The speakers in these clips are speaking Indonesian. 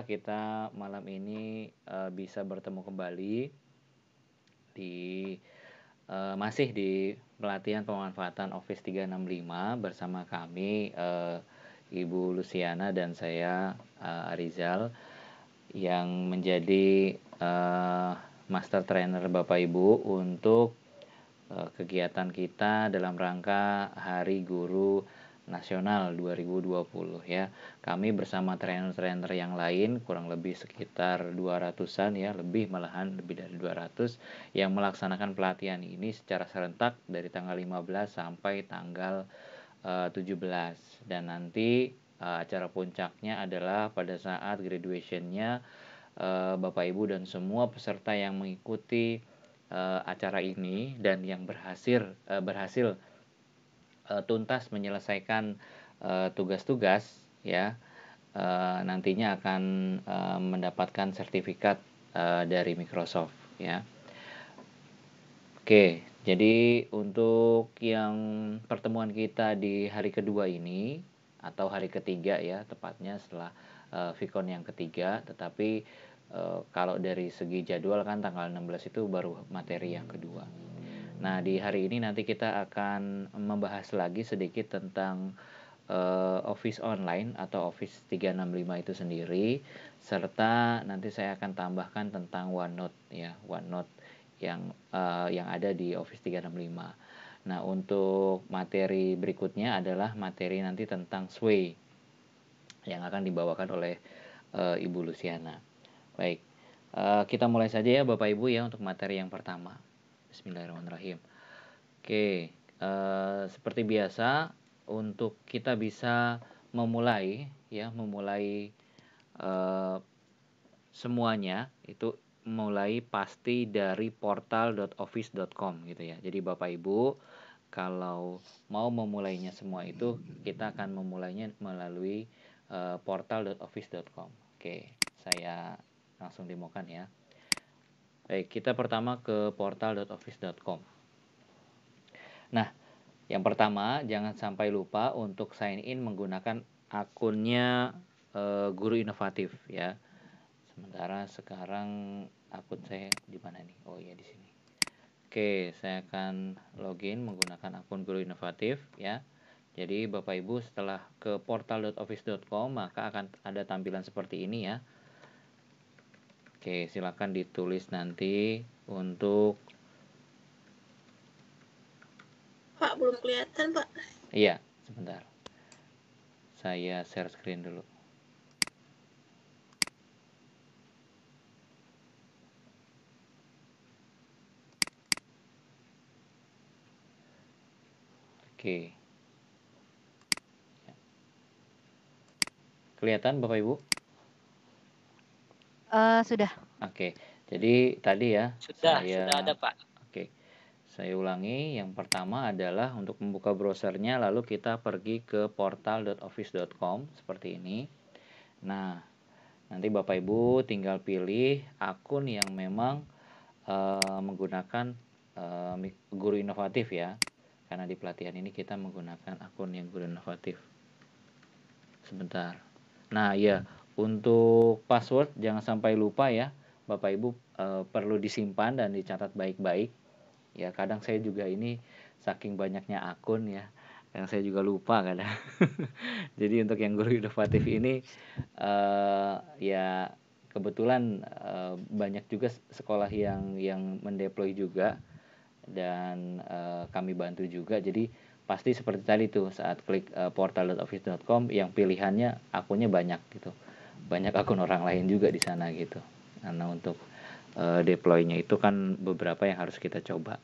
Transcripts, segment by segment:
kita malam ini uh, bisa bertemu kembali di uh, masih di pelatihan pemanfaatan Office 365 bersama kami uh, Ibu Luciana dan saya uh, Arizal yang menjadi uh, master trainer Bapak Ibu untuk uh, kegiatan kita dalam rangka Hari Guru nasional 2020 ya. Kami bersama trainer-trainer yang lain kurang lebih sekitar 200-an ya, lebih malahan lebih dari 200 yang melaksanakan pelatihan ini secara serentak dari tanggal 15 sampai tanggal eh, uh, 17 dan nanti uh, acara puncaknya adalah pada saat graduationnya uh, Bapak Ibu dan semua peserta yang mengikuti uh, acara ini dan yang berhasil uh, berhasil uh, tuntas menyelesaikan eh, tugas-tugas uh, ya uh, nantinya akan uh, mendapatkan sertifikat uh, dari Microsoft ya. Oke, jadi untuk yang pertemuan kita di hari kedua ini atau hari ketiga ya tepatnya setelah uh, Vicon yang ketiga, tetapi uh, kalau dari segi jadwal kan tanggal 16 itu baru materi yang kedua. Nah, di hari ini nanti kita akan membahas lagi sedikit tentang uh, office online atau office 365 itu sendiri serta nanti saya akan tambahkan tentang OneNote ya, OneNote yang uh, yang ada di office 365. Nah, untuk materi berikutnya adalah materi nanti tentang Sway yang akan dibawakan oleh uh, Ibu Luciana. Baik. Uh, kita mulai saja ya Bapak Ibu ya untuk materi yang pertama. Bismillahirrahmanirrahim. Oke, uh, seperti biasa untuk kita bisa memulai ya, memulai uh, semuanya itu mulai pasti dari portal.office.com gitu ya. Jadi Bapak Ibu kalau mau memulainya semua itu kita akan memulainya melalui uh, eh, portal.office.com. Oke, saya langsung demokan ya. Baik, kita pertama ke portal.office.com. Nah, yang pertama jangan sampai lupa untuk sign in menggunakan akunnya e, guru inovatif ya. Sementara sekarang akun saya di mana nih? Oh iya di sini. Oke, saya akan login menggunakan akun guru inovatif ya. Jadi Bapak Ibu setelah ke portal.office.com maka akan ada tampilan seperti ini ya. Oke, silakan ditulis nanti untuk Pak, belum kelihatan, Pak. Iya, sebentar. Saya share screen dulu. Oke. Ya. Kelihatan Bapak Ibu? Uh, sudah. Oke. Jadi tadi ya Sudah, saya sudah ada, Pak. Oke. Saya ulangi, yang pertama adalah untuk membuka browsernya lalu kita pergi ke portal.office.com seperti ini. Nah, nanti Bapak Ibu tinggal pilih akun yang memang uh, menggunakan uh, guru inovatif ya. Karena di pelatihan ini kita menggunakan akun yang guru inovatif. Sebentar. Nah, ya untuk password jangan sampai lupa ya, Bapak Ibu e, perlu disimpan dan dicatat baik-baik. Ya, kadang saya juga ini saking banyaknya akun ya, yang saya juga lupa kadang. Jadi untuk yang guru inovatif ini e, ya kebetulan e, banyak juga sekolah yang yang mendeploy juga dan e, kami bantu juga. Jadi pasti seperti tadi tuh saat klik e, portal.office.com yang pilihannya akunnya banyak gitu banyak akun orang lain juga di sana gitu karena untuk e, eh, nya itu kan beberapa yang harus kita coba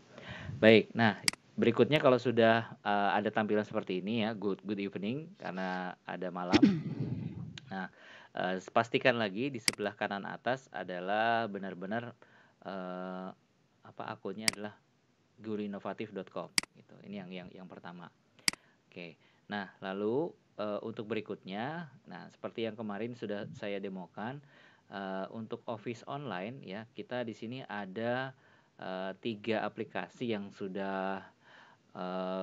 baik nah berikutnya kalau sudah e, ada tampilan seperti ini ya good good evening karena ada malam nah e, pastikan lagi di sebelah kanan atas adalah benar-benar e, apa akunnya adalah guruinovatif.com gitu ini yang yang yang pertama oke nah lalu uh, untuk berikutnya, nah seperti yang kemarin sudah saya demokan uh, untuk office online ya kita di sini ada uh, tiga aplikasi yang sudah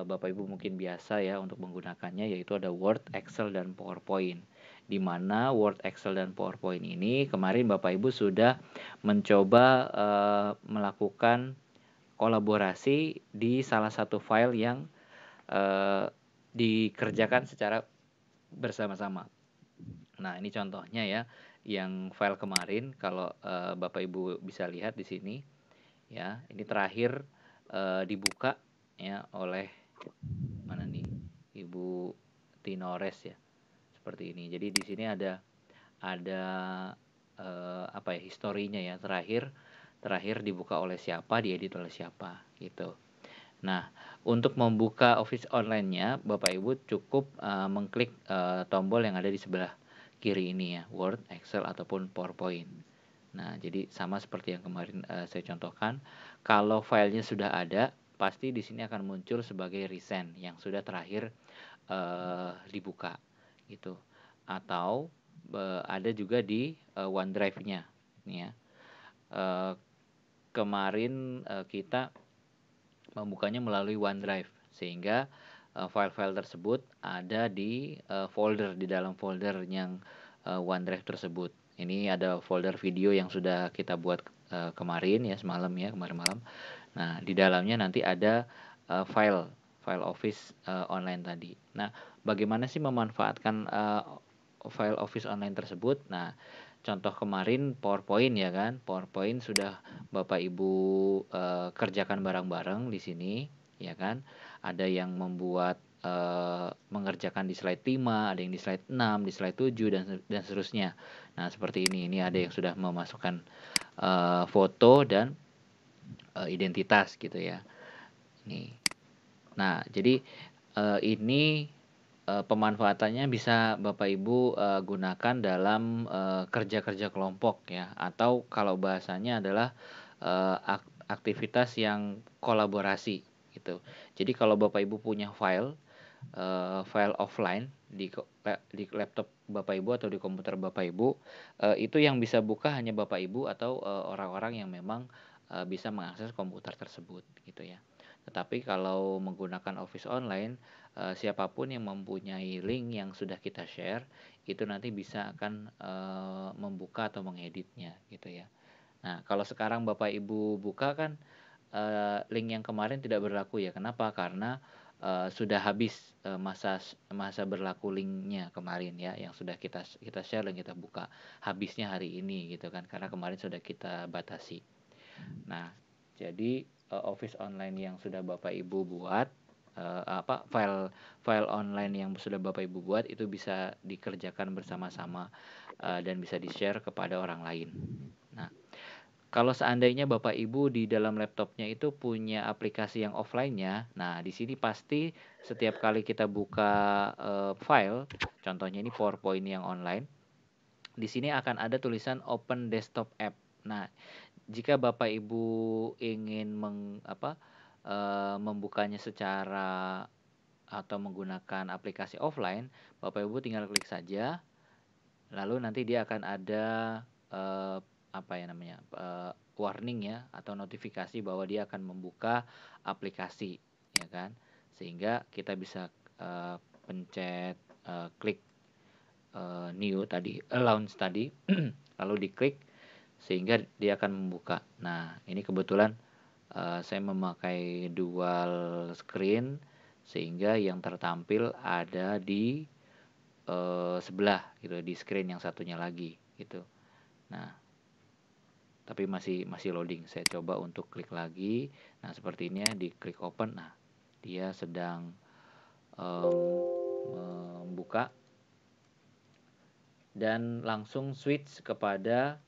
Bapak Ibu mungkin biasa ya untuk menggunakannya yaitu ada Word, Excel dan PowerPoint di mana Word, Excel, dan PowerPoint ini kemarin Bapak Ibu sudah mencoba uh, melakukan kolaborasi di salah satu file yang uh, dikerjakan secara bersama-sama. Nah, ini contohnya ya yang file kemarin kalau uh, Bapak Ibu bisa lihat di sini ya. Ini terakhir uh, dibuka ya oleh mana nih? Ibu Tinores ya. Seperti ini. Jadi di sini ada ada uh, apa ya historinya ya terakhir terakhir dibuka oleh siapa, diedit oleh siapa gitu. Nah, untuk membuka Office online-nya, Bapak Ibu cukup uh, mengklik uh, tombol yang ada di sebelah kiri ini ya, Word, Excel ataupun PowerPoint. Nah, jadi sama seperti yang kemarin uh, saya contohkan, kalau filenya sudah ada, pasti di sini akan muncul sebagai recent yang sudah terakhir uh, dibuka gitu. Atau uh, ada juga di uh, OneDrive-nya, ya. Uh, kemarin uh, kita membukanya melalui OneDrive sehingga eh, file-file tersebut ada di eh, folder di dalam folder yang eh, OneDrive tersebut. Ini ada folder video yang sudah kita buat kemarin ya semalam ya kemarin malam. Nah di dalamnya nanti ada file file Office online tadi. Nah bagaimana sih memanfaatkan file Office online tersebut? Nah contoh kemarin PowerPoint ya kan. PowerPoint sudah Bapak Ibu e, kerjakan bareng-bareng di sini ya kan. Ada yang membuat e, mengerjakan di slide 5, ada yang di slide 6, di slide 7 dan dan seterusnya. Nah, seperti ini. Ini ada yang sudah memasukkan e, foto dan e, identitas gitu ya. Nih. Nah, jadi e, ini uh, pemanfaatannya bisa Bapak Ibu uh, gunakan dalam eh, kerja-kerja uh, kelompok ya atau kalau bahasanya adalah uh, aktivitas yang kolaborasi gitu. Jadi kalau Bapak Ibu punya file uh, file offline di di laptop Bapak Ibu atau di komputer Bapak Ibu uh, itu yang bisa buka hanya Bapak Ibu atau orang-orang uh, yang memang bisa mengakses komputer tersebut gitu ya. Tetapi kalau menggunakan Office online Eh, siapapun yang mempunyai link yang sudah kita share itu nanti bisa akan uh, membuka atau mengeditnya gitu ya. Nah kalau sekarang bapak ibu buka kan uh, link yang kemarin tidak berlaku ya. Kenapa? Karena uh, sudah habis uh, masa masa berlaku linknya kemarin ya yang sudah kita kita share dan kita buka habisnya hari ini gitu kan karena kemarin sudah kita batasi nah jadi office online yang sudah bapak ibu buat uh, apa file file online yang sudah Bapak Ibu buat itu bisa dikerjakan bersama-sama uh, dan bisa di-share kepada orang lain. Nah, kalau seandainya Bapak Ibu di dalam laptopnya itu punya aplikasi yang offline-nya, nah di sini pasti setiap kali kita buka uh, file, contohnya ini PowerPoint yang online, di sini akan ada tulisan Open Desktop App. Nah, jika Bapak Ibu ingin meng, apa, Eh, membukanya secara atau menggunakan aplikasi offline, Bapak Ibu tinggal klik saja. Lalu nanti dia akan ada eh, apa ya namanya? Eh, warning ya atau notifikasi bahwa dia akan membuka aplikasi, ya kan? Sehingga kita bisa pencet klik new tadi, launch tadi, lalu diklik sehingga dia akan membuka. Nah, ini kebetulan Eh, saya memakai dual screen sehingga yang tertampil ada di uh, sebelah gitu di screen yang satunya lagi gitu. Nah, tapi masih masih loading. Saya coba untuk klik lagi. Nah, seperti ini ya di klik open. Nah, dia sedang um, membuka dan langsung switch kepada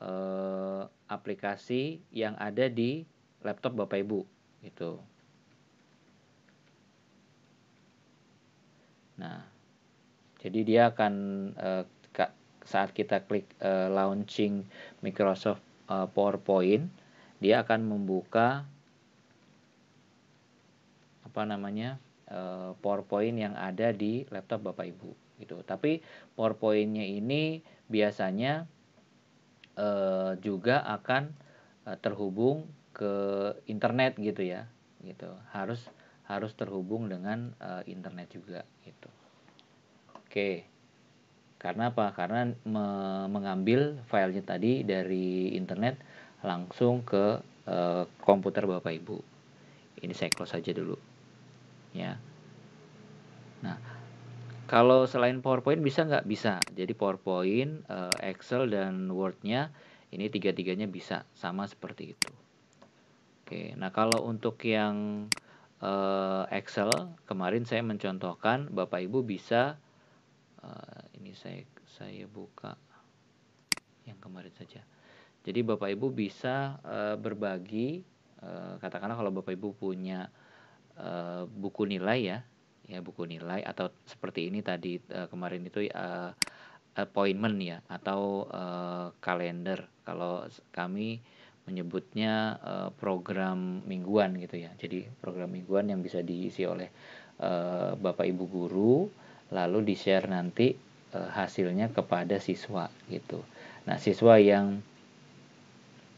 uh, aplikasi yang ada di laptop Bapak Ibu gitu. Nah, jadi dia akan eh, saat kita klik eh, launching Microsoft eh, PowerPoint, dia akan membuka apa namanya? Eh, PowerPoint yang ada di laptop Bapak Ibu gitu. Tapi PowerPoint-nya ini biasanya eh, juga akan eh, terhubung ke internet gitu ya gitu harus harus terhubung dengan uh, internet juga gitu oke karena apa karena me mengambil filenya tadi dari internet langsung ke uh, komputer bapak ibu ini saya close saja dulu ya nah kalau selain PowerPoint bisa nggak bisa jadi PowerPoint uh, Excel dan Wordnya ini tiga-tiganya bisa sama seperti itu Oke, nah kalau untuk yang uh, Excel kemarin saya mencontohkan Bapak Ibu bisa uh, ini saya saya buka yang kemarin saja. Jadi Bapak Ibu bisa uh, berbagi uh, katakanlah kalau Bapak Ibu punya uh, buku nilai ya, ya buku nilai atau seperti ini tadi uh, kemarin itu uh, appointment ya atau uh, kalender. Kalau kami menyebutnya uh, program mingguan gitu ya. Jadi program mingguan yang bisa diisi oleh uh, Bapak Ibu guru lalu di-share nanti uh, hasilnya kepada siswa gitu. Nah, siswa yang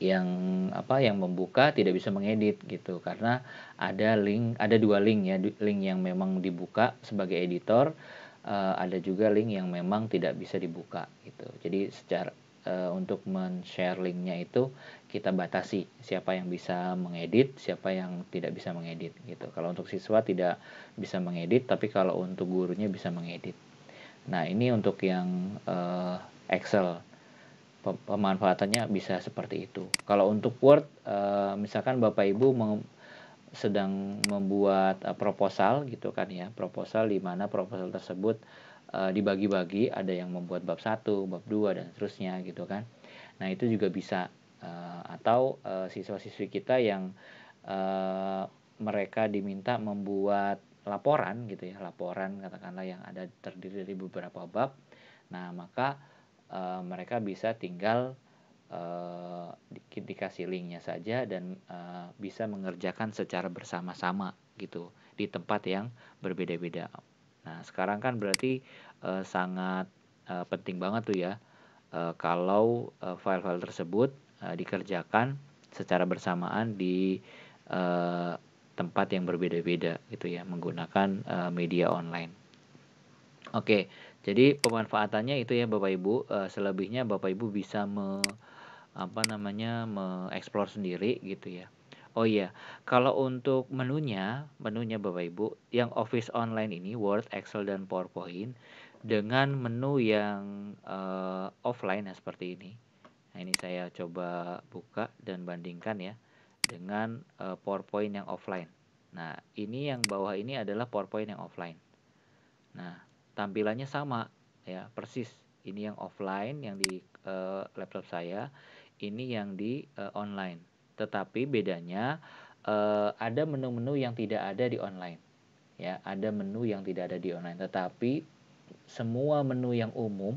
yang apa yang membuka tidak bisa mengedit gitu karena ada link ada dua link ya link yang memang dibuka sebagai editor uh, ada juga link yang memang tidak bisa dibuka gitu jadi secara uh, untuk men-share linknya itu kita batasi siapa yang bisa mengedit, siapa yang tidak bisa mengedit gitu. Kalau untuk siswa tidak bisa mengedit, tapi kalau untuk gurunya bisa mengedit. Nah ini untuk yang uh, Excel pemanfaatannya bisa seperti itu. Kalau untuk Word, uh, misalkan bapak ibu meng sedang membuat uh, proposal gitu kan ya, proposal di mana proposal tersebut Eh, dibagi-bagi ada yang membuat bab satu bab dua dan seterusnya gitu kan. Nah, itu juga bisa uh, atau eh, siswa-siswi kita yang uh, mereka diminta membuat laporan gitu ya, laporan katakanlah yang ada terdiri dari beberapa bab. Nah, maka uh, mereka bisa tinggal uh, dikasih linknya saja dan uh, bisa mengerjakan secara bersama-sama gitu di tempat yang berbeda-beda. Nah sekarang kan berarti Eh, sangat uh, penting banget tuh ya uh, kalau file file-file tersebut uh, dikerjakan secara bersamaan di uh, tempat yang berbeda-beda gitu ya menggunakan uh, media online. Oke, jadi pemanfaatannya itu ya Bapak Ibu, uh, selebihnya Bapak Ibu bisa me apa namanya mengeksplor sendiri gitu ya. Oh iya, kalau untuk menunya, menunya Bapak Ibu, yang Office online ini Word, Excel dan PowerPoint dengan menu yang uh, offline ya seperti ini. Nah, ini saya coba buka dan bandingkan ya dengan uh, PowerPoint yang offline. Nah, ini yang bawah ini adalah PowerPoint yang offline. Nah, tampilannya sama ya, persis. Ini yang offline yang di uh, laptop saya, ini yang di uh, online. Tetapi bedanya uh, ada menu-menu yang tidak ada di online. Ya, ada menu yang tidak ada di online, tetapi semua menu yang umum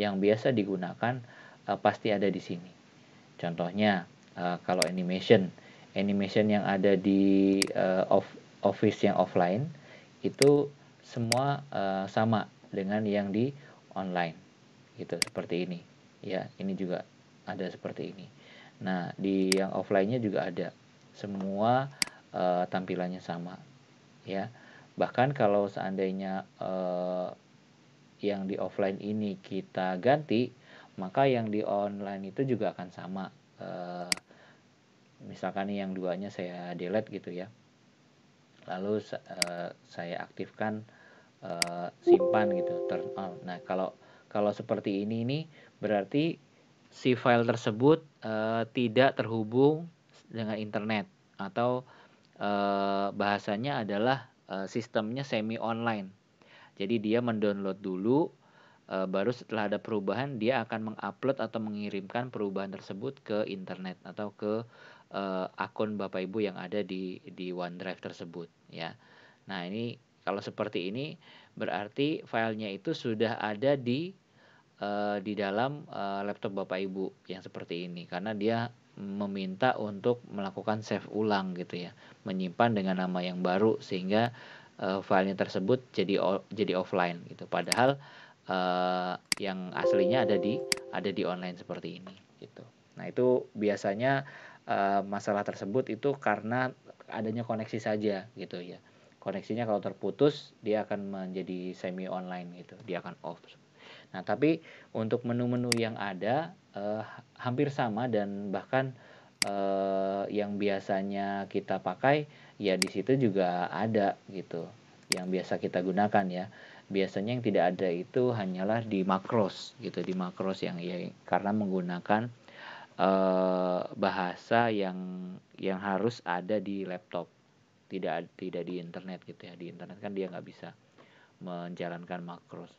yang biasa digunakan uh, pasti ada di sini. Contohnya uh, kalau animation, animation yang ada di uh, of, office yang offline itu semua uh, sama dengan yang di online. Gitu seperti ini. Ya, ini juga ada seperti ini. Nah, di yang offline-nya juga ada. Semua uh, tampilannya sama. Ya. Bahkan kalau seandainya uh, yang di offline ini kita ganti, maka yang di online itu juga akan sama. E, misalkan yang duanya saya delete gitu ya. Lalu e, saya aktifkan e, simpan gitu, turn on. Nah, kalau kalau seperti ini ini berarti si file tersebut e, tidak terhubung dengan internet atau e, bahasanya adalah e, sistemnya semi online jadi dia mendownload dulu eh, baru setelah ada perubahan dia akan mengupload atau mengirimkan perubahan tersebut ke internet atau ke eh, akun Bapak Ibu yang ada di di OneDrive tersebut ya. Nah, ini kalau seperti ini berarti filenya itu sudah ada di eh, di dalam laptop Bapak Ibu yang seperti ini karena dia meminta untuk melakukan save ulang gitu ya, menyimpan dengan nama yang baru sehingga uh, filenya tersebut jadi jadi offline gitu padahal uh, yang aslinya ada di ada di online seperti ini gitu nah itu biasanya uh, masalah tersebut itu karena adanya koneksi saja gitu ya koneksinya kalau terputus dia akan menjadi semi online gitu dia akan off nah tapi untuk menu-menu yang ada uh, hampir sama dan bahkan uh, yang biasanya kita pakai ya di situ juga ada gitu yang biasa kita gunakan ya biasanya yang tidak ada itu hanyalah di makros gitu di makros yang ya karena menggunakan eh, bahasa yang yang harus ada di laptop tidak tidak di internet gitu ya di internet kan dia nggak bisa menjalankan makros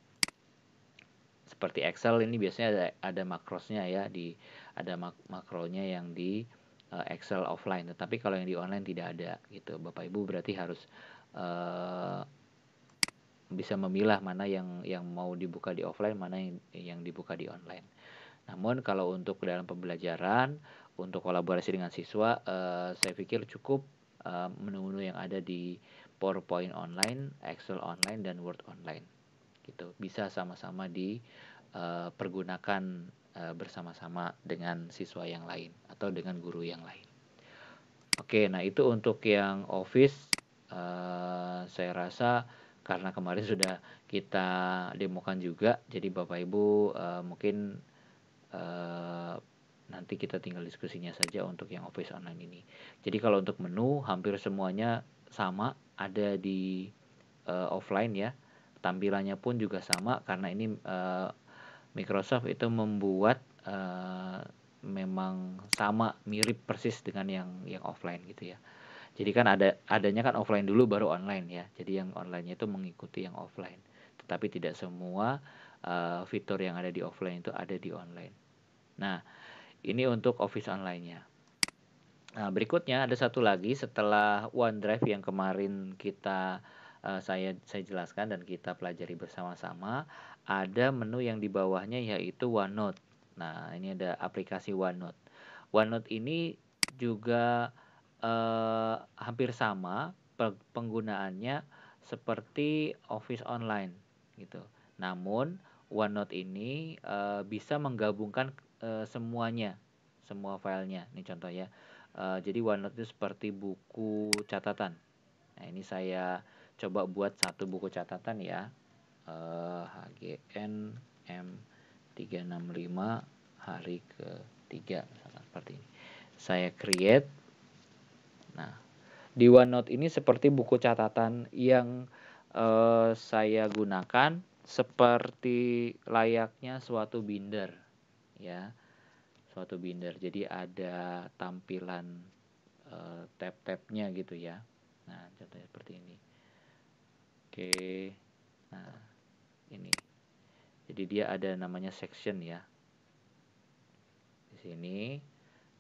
seperti Excel ini biasanya ada ada makrosnya ya di ada mak makronya yang di uh, Excel offline. Tetapi kalau yang di online tidak ada gitu. Bapak Ibu berarti harus uh, bisa memilah mana yang yang mau dibuka di offline, mana yang yang dibuka di online. Namun kalau untuk dalam pembelajaran, untuk kolaborasi dengan siswa, uh, saya pikir cukup menu menu uh, yang ada di PowerPoint online, Excel online, dan Word online. Gitu bisa sama-sama dipergunakan uh, Eh, bersama-sama dengan siswa yang lain atau dengan guru yang lain. Oke, nah itu untuk yang office eh, saya rasa karena kemarin sudah kita demokan juga, jadi Bapak Ibu eh, mungkin nanti kita tinggal diskusinya saja untuk yang office online ini. Jadi kalau untuk menu hampir semuanya sama ada di offline ya. Tampilannya pun juga sama karena ini Microsoft itu membuat uh, memang sama mirip persis dengan yang yang offline gitu ya. Jadi kan ada adanya kan offline dulu baru online ya. Jadi yang onlinenya itu mengikuti yang offline. Tetapi tidak semua uh, fitur yang ada di offline itu ada di online. Nah, ini untuk office online-nya. Nah, berikutnya ada satu lagi setelah OneDrive yang kemarin kita uh, saya saya jelaskan dan kita pelajari bersama-sama ada menu yang di bawahnya yaitu OneNote. Nah, ini ada aplikasi OneNote. OneNote ini juga eh, hampir sama penggunaannya seperti Office online gitu. Namun OneNote ini eh, bisa menggabungkan eh, semuanya, semua filenya. Ini contoh ya. Eh, jadi OneNote itu seperti buku catatan. Nah, ini saya coba buat satu buku catatan ya uh, HGN M365 hari ketiga misalkan seperti ini. Saya create. Nah, di OneNote ini seperti buku catatan yang uh, saya gunakan seperti layaknya suatu binder ya. Suatu binder. Jadi ada tampilan uh, tab-tabnya gitu ya. Nah, contohnya seperti ini. Oke. Nah, ini. Jadi dia ada namanya section ya. Di sini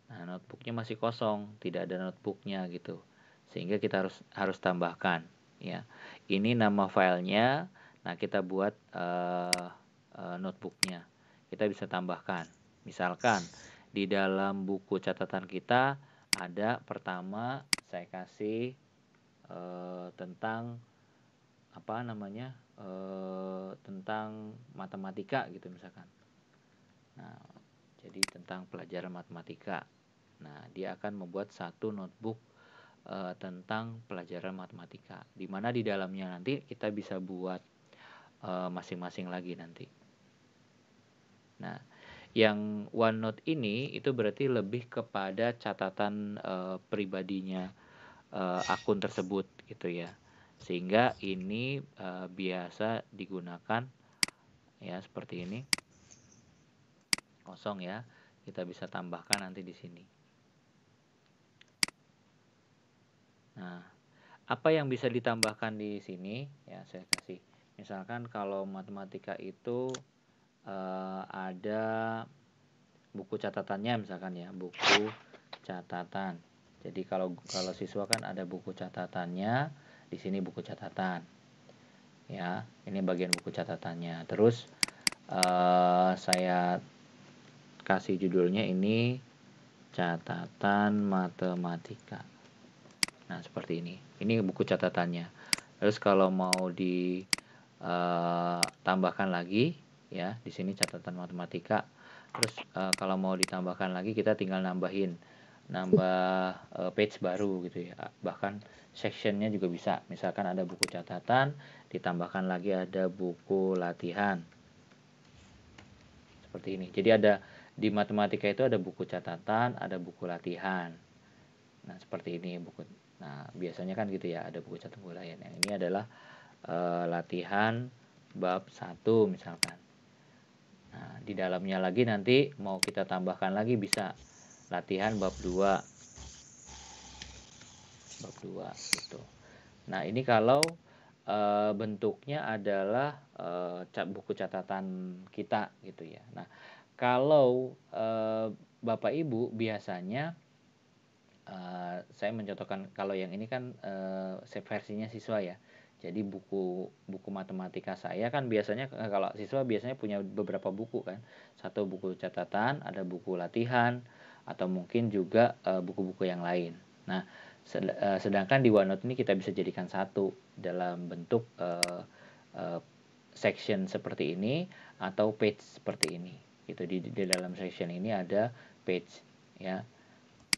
nah notebooknya masih kosong, tidak ada notebooknya gitu. Sehingga kita harus harus tambahkan ya. Ini nama filenya. Nah, kita buat uh, uh, notebooknya. Kita bisa tambahkan. Misalkan di dalam buku catatan kita ada pertama saya kasih uh, tentang apa namanya eh, tentang matematika gitu misalkan. Nah, jadi tentang pelajaran matematika. Nah, dia akan membuat satu notebook eh, tentang pelajaran matematika, di mana di dalamnya nanti kita bisa buat eh, masing-masing eh, lagi nanti. Nah, yang OneNote ini itu berarti lebih kepada catatan eh, pribadinya eh, akun tersebut gitu ya sehingga ini e, biasa digunakan ya seperti ini kosong ya kita bisa tambahkan nanti di sini nah apa yang bisa ditambahkan di sini ya saya kasih misalkan kalau matematika itu e, ada buku catatannya misalkan ya buku catatan jadi kalau kalau siswa kan ada buku catatannya di sini buku catatan ya ini bagian buku catatannya terus uh, saya kasih judulnya ini catatan matematika nah seperti ini ini buku catatannya terus kalau mau di uh, tambahkan lagi ya di sini catatan matematika terus uh, kalau mau ditambahkan lagi kita tinggal nambahin nambah uh, page baru gitu ya bahkan sectionnya juga bisa misalkan ada buku catatan ditambahkan lagi ada buku latihan seperti ini jadi ada di matematika itu ada buku catatan ada buku latihan nah seperti ini buku nah biasanya kan gitu ya ada buku catatan buku latihan yang ini adalah uh, latihan bab 1 misalkan nah di dalamnya lagi nanti mau kita tambahkan lagi bisa latihan bab 2 bab 2 gitu nah ini kalau e, bentuknya adalah e, cat buku catatan kita gitu ya nah kalau e, bapak ibu biasanya Uh, saya mencontohkan kalau yang ini kan uh, versinya siswa ya jadi buku buku matematika saya kan biasanya kalau siswa biasanya punya beberapa buku kan satu buku catatan ada buku latihan atau mungkin juga eh, buku-buku yang lain. Nah, eh, sedangkan di OneNote ini kita bisa jadikan satu dalam bentuk uh, uh, section seperti ini atau page seperti ini. Gitu di, di dalam section ini ada page ya.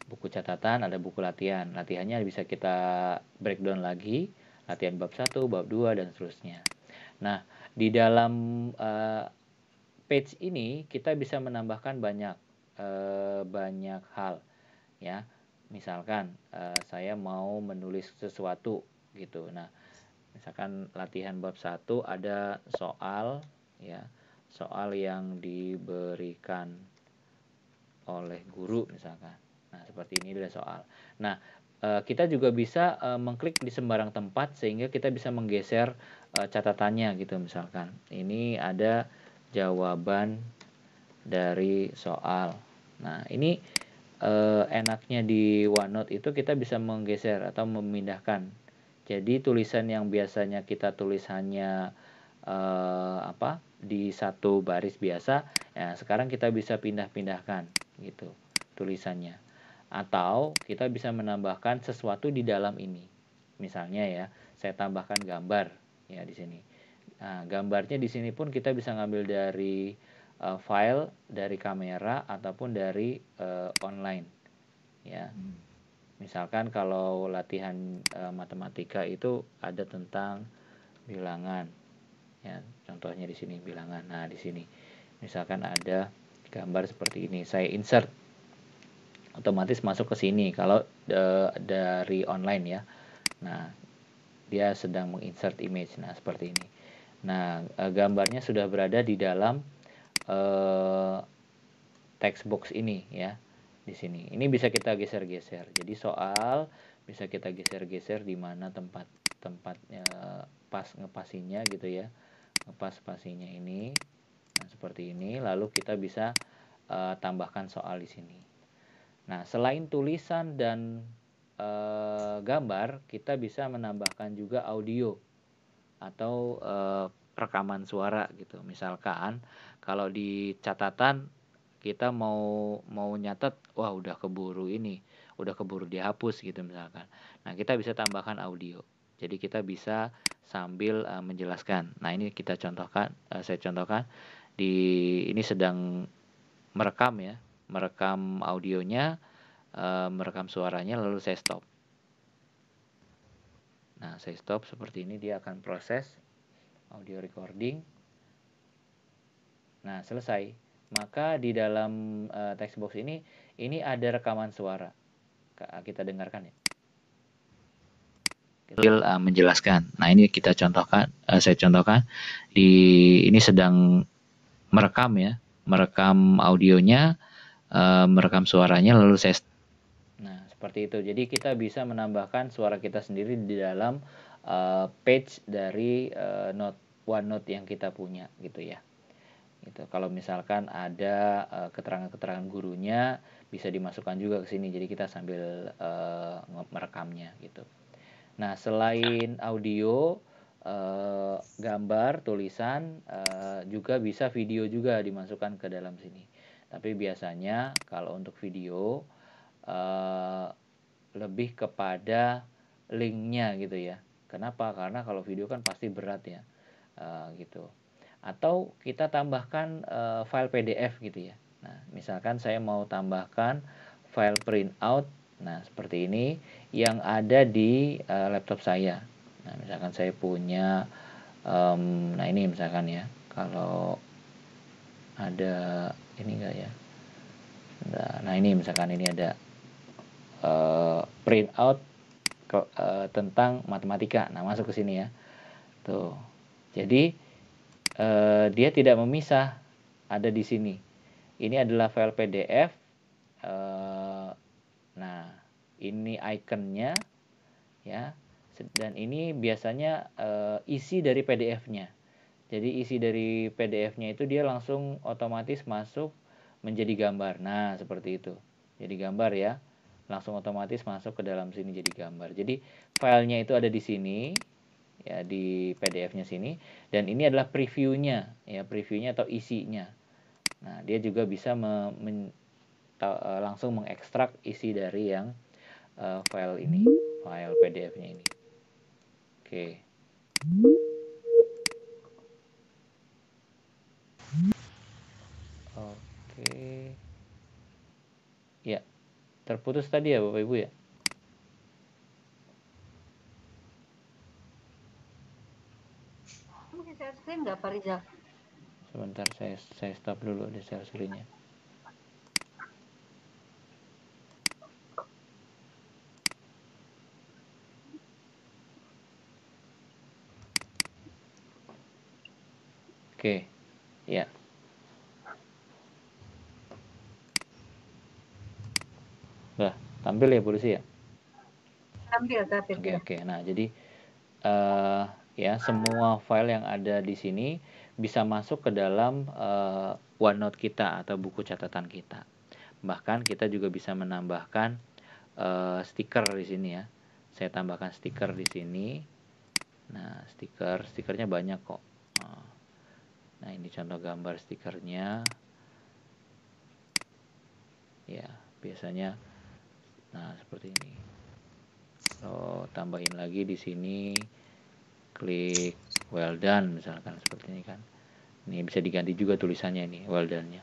Buku catatan, ada buku latihan. Latihannya bisa kita breakdown lagi, latihan bab 1, bab 2 dan seterusnya. Nah, di dalam uh, page ini kita bisa menambahkan banyak Eh, banyak hal ya misalkan e, saya mau menulis sesuatu gitu nah misalkan latihan bab satu ada soal ya soal yang diberikan oleh guru misalkan nah seperti ini adalah soal nah eh, kita juga bisa e, mengklik di sembarang tempat sehingga kita bisa menggeser e, catatannya gitu misalkan. Ini ada jawaban dari soal Nah, ini eh, enaknya di OneNote itu kita bisa menggeser atau memindahkan. Jadi tulisan yang biasanya kita tulis hanya eh, apa di satu baris biasa, ya sekarang kita bisa pindah-pindahkan gitu tulisannya. Atau kita bisa menambahkan sesuatu di dalam ini. Misalnya ya, saya tambahkan gambar ya di sini. Nah, gambarnya di sini pun kita bisa ngambil dari uh, file dari kamera ataupun dari uh, online ya hmm. misalkan kalau latihan uh, matematika itu ada tentang bilangan ya contohnya di sini bilangan nah di sini misalkan ada gambar seperti ini saya insert otomatis masuk ke sini kalau uh, dari online ya nah dia sedang menginsert image nah seperti ini nah gambarnya sudah berada di dalam eh, text box ini ya di sini. Ini bisa kita geser-geser. Jadi soal bisa kita geser-geser di mana tempat tempatnya pas ngepasinya gitu ya. Ngepas pasinya ini nah, seperti ini lalu kita bisa uh, tambahkan soal di sini. Nah, selain tulisan dan uh, gambar, kita bisa menambahkan juga audio atau uh, rekaman suara gitu. Misalkan kalau di catatan kita mau mau nyatet wah udah keburu ini udah keburu dihapus gitu misalkan nah kita bisa tambahkan audio jadi kita bisa sambil uh, menjelaskan nah ini kita contohkan uh, saya contohkan di ini sedang merekam ya merekam audionya uh, merekam suaranya lalu saya stop nah saya stop seperti ini dia akan proses audio recording Nah, selesai. Maka di dalam uh, eh, text box ini ini ada rekaman suara. Kita dengarkan ya. Kecil uh, eh, menjelaskan. Nah, ini kita contohkan uh, saya contohkan di ini sedang merekam ya, merekam audionya, uh, merekam suaranya lalu saya Nah, seperti itu. Jadi kita bisa menambahkan suara kita sendiri di dalam uh, page dari uh, note OneNote yang kita punya gitu ya. Gitu. Kalau misalkan ada keterangan eh, keterangan-keterangan gurunya bisa dimasukkan juga ke sini. Jadi kita sambil uh, merekamnya gitu. Nah, selain audio uh, gambar, tulisan uh, juga bisa video juga dimasukkan ke dalam sini. Tapi biasanya kalau untuk video uh, lebih kepada linknya gitu ya. Kenapa? Karena kalau video kan pasti berat ya, uh, gitu atau kita tambahkan e, file PDF gitu ya. Nah, misalkan saya mau tambahkan file printout, nah seperti ini yang ada di e, laptop saya. Nah, misalkan saya punya, um, nah ini misalkan ya, kalau ada ini enggak ya. Nah, ini misalkan ini ada print eh, printout ke, e, tentang matematika. Nah, masuk ke sini ya. Tuh. Jadi eh, dia tidak memisah ada di sini. Ini adalah file PDF. Eh, nah, ini ikonnya ya. Dan ini biasanya eh, isi dari PDF-nya. Jadi isi dari PDF-nya itu dia langsung otomatis masuk menjadi gambar. Nah, seperti itu. Jadi gambar ya. Langsung otomatis masuk ke dalam sini jadi gambar. Jadi filenya itu ada di sini ya di PDF-nya sini dan ini adalah previewnya ya previewnya atau isinya nah dia juga bisa me, men, e, langsung mengekstrak isi dari yang uh, file ini file PDF-nya ini oke okay. oke okay. ya terputus tadi ya bapak ibu ya ekstrim nggak Pak Rizal? Sebentar, saya, saya stop dulu di share screen Oke, okay. ya. Yeah. Nah, tampil ya polisi ya? Tampil, tampil. Oke, okay, oke. Okay. Nah, jadi uh, ya semua file yang ada di sini bisa masuk ke dalam uh, OneNote kita atau buku catatan kita. Bahkan kita juga bisa menambahkan uh, stiker di sini ya. Saya tambahkan stiker di sini. Nah, stiker stikernya banyak kok. Eh, nah, ini contoh gambar stikernya. Ya, biasanya nah seperti ini. oh tambahin lagi di sini klik well done misalkan seperti ini kan ini bisa diganti juga tulisannya ini well done nya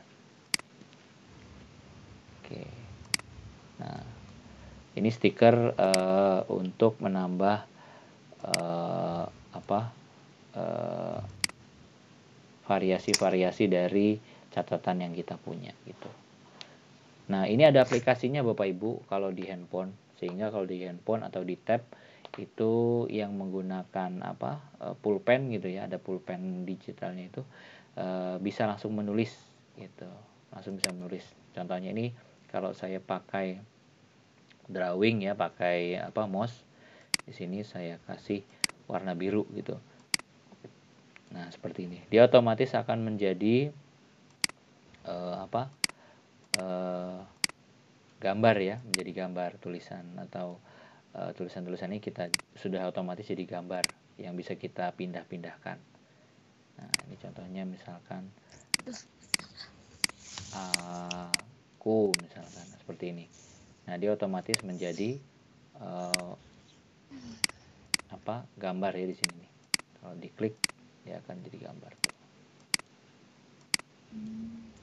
oke nah ini stiker uh, untuk menambah uh, apa eh, variasi-variasi dari catatan yang kita punya gitu nah ini ada aplikasinya bapak ibu kalau di handphone sehingga kalau di handphone atau di tab itu yang menggunakan apa eh, pulpen gitu ya ada pulpen digitalnya itu eh, bisa langsung menulis gitu langsung bisa menulis contohnya ini kalau saya pakai drawing ya pakai apa mouse di sini saya kasih warna biru gitu nah seperti ini dia otomatis akan menjadi uh, apa uh, gambar ya menjadi gambar tulisan atau Eh, tulisan-tulisan ini kita sudah otomatis jadi gambar yang bisa kita pindah-pindahkan. Nah, ini contohnya misalkan aku misalkan seperti ini. Nah, dia otomatis menjadi uh, apa? gambar ya di sini nih. Kalau diklik dia akan jadi gambar.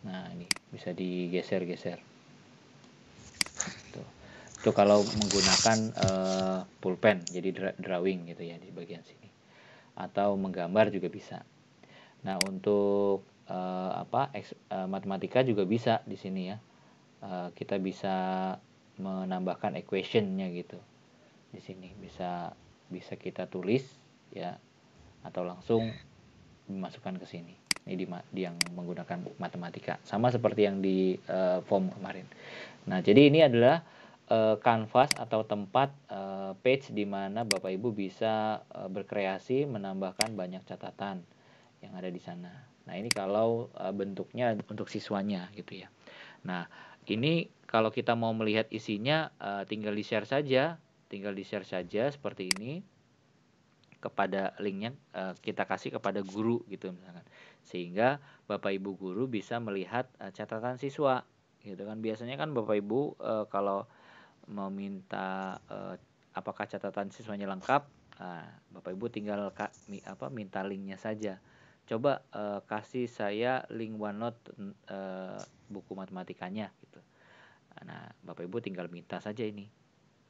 Nah, ini bisa digeser-geser itu kalau menggunakan uh, pulpen jadi drawing gitu ya di bagian sini atau menggambar juga bisa nah untuk uh, apa eks, uh, matematika juga bisa di sini ya uh, kita bisa menambahkan equationnya gitu di sini bisa bisa kita tulis ya atau langsung dimasukkan ke sini ini di, di yang menggunakan matematika sama seperti yang di uh, form kemarin. Nah, jadi ini adalah Eh, kanvas atau tempat eh, page di mana Bapak Ibu bisa eh, berkreasi menambahkan banyak catatan yang ada di sana. Nah, ini kalau bentuknya untuk siswanya gitu ya. Nah, ini kalau kita mau melihat isinya tinggal di-share saja, tinggal di-share saja seperti ini kepada linknya kita kasih kepada guru gitu misalkan. Sehingga Bapak Ibu guru bisa melihat catatan siswa gitu kan. Biasanya kan Bapak Ibu kalau meminta uh, apakah catatan siswanya lengkap nah, bapak ibu tinggal ka, mi, apa minta linknya saja coba uh, kasih saya link OneNote uh, buku matematikanya gitu nah bapak ibu tinggal minta saja ini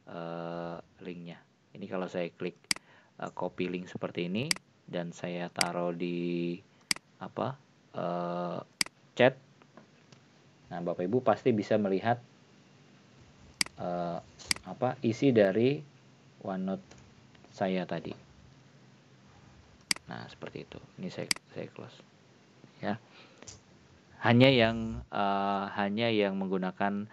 uh, linknya ini kalau saya klik uh, copy link seperti ini dan saya taruh di apa uh, chat nah bapak ibu pasti bisa melihat uh, apa isi dari OneNote saya tadi. Nah, seperti itu. Ini saya saya close. Ya. Hanya yang uh, hanya yang menggunakan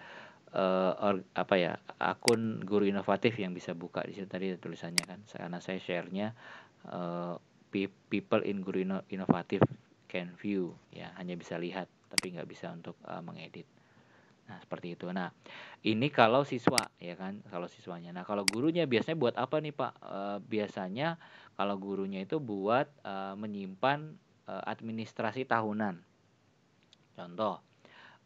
uh, or, apa ya, akun guru inovatif yang bisa buka di sini tadi tulisannya kan. Karena saya share-nya people in guru inovatif can view ya, hanya bisa lihat tapi nggak bisa untuk uh, mengedit. Nah, seperti itu. Nah, ini kalau siswa ya kan, kalau siswanya. Nah, kalau gurunya biasanya buat apa nih, Pak? E, biasanya kalau gurunya itu buat e, menyimpan e, administrasi tahunan. Contoh,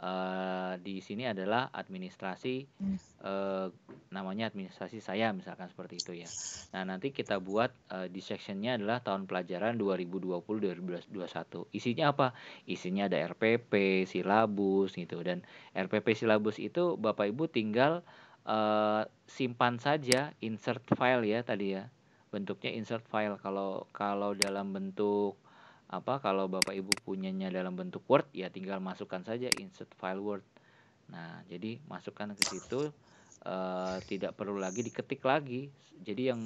Eh, di sini adalah administrasi uh, namanya administrasi saya misalkan seperti itu ya. Nah, nanti kita buat uh, di sectionnya adalah tahun pelajaran 2020-2021. Isinya apa? Isinya ada RPP, silabus gitu dan RPP silabus itu Bapak Ibu tinggal uh, simpan saja insert file ya tadi ya. Bentuknya insert file kalau kalau dalam bentuk apa kalau Bapak Ibu punyanya dalam bentuk Word ya tinggal masukkan saja insert file Word. Nah, jadi masukkan ke situ e, tidak perlu lagi diketik lagi. Jadi yang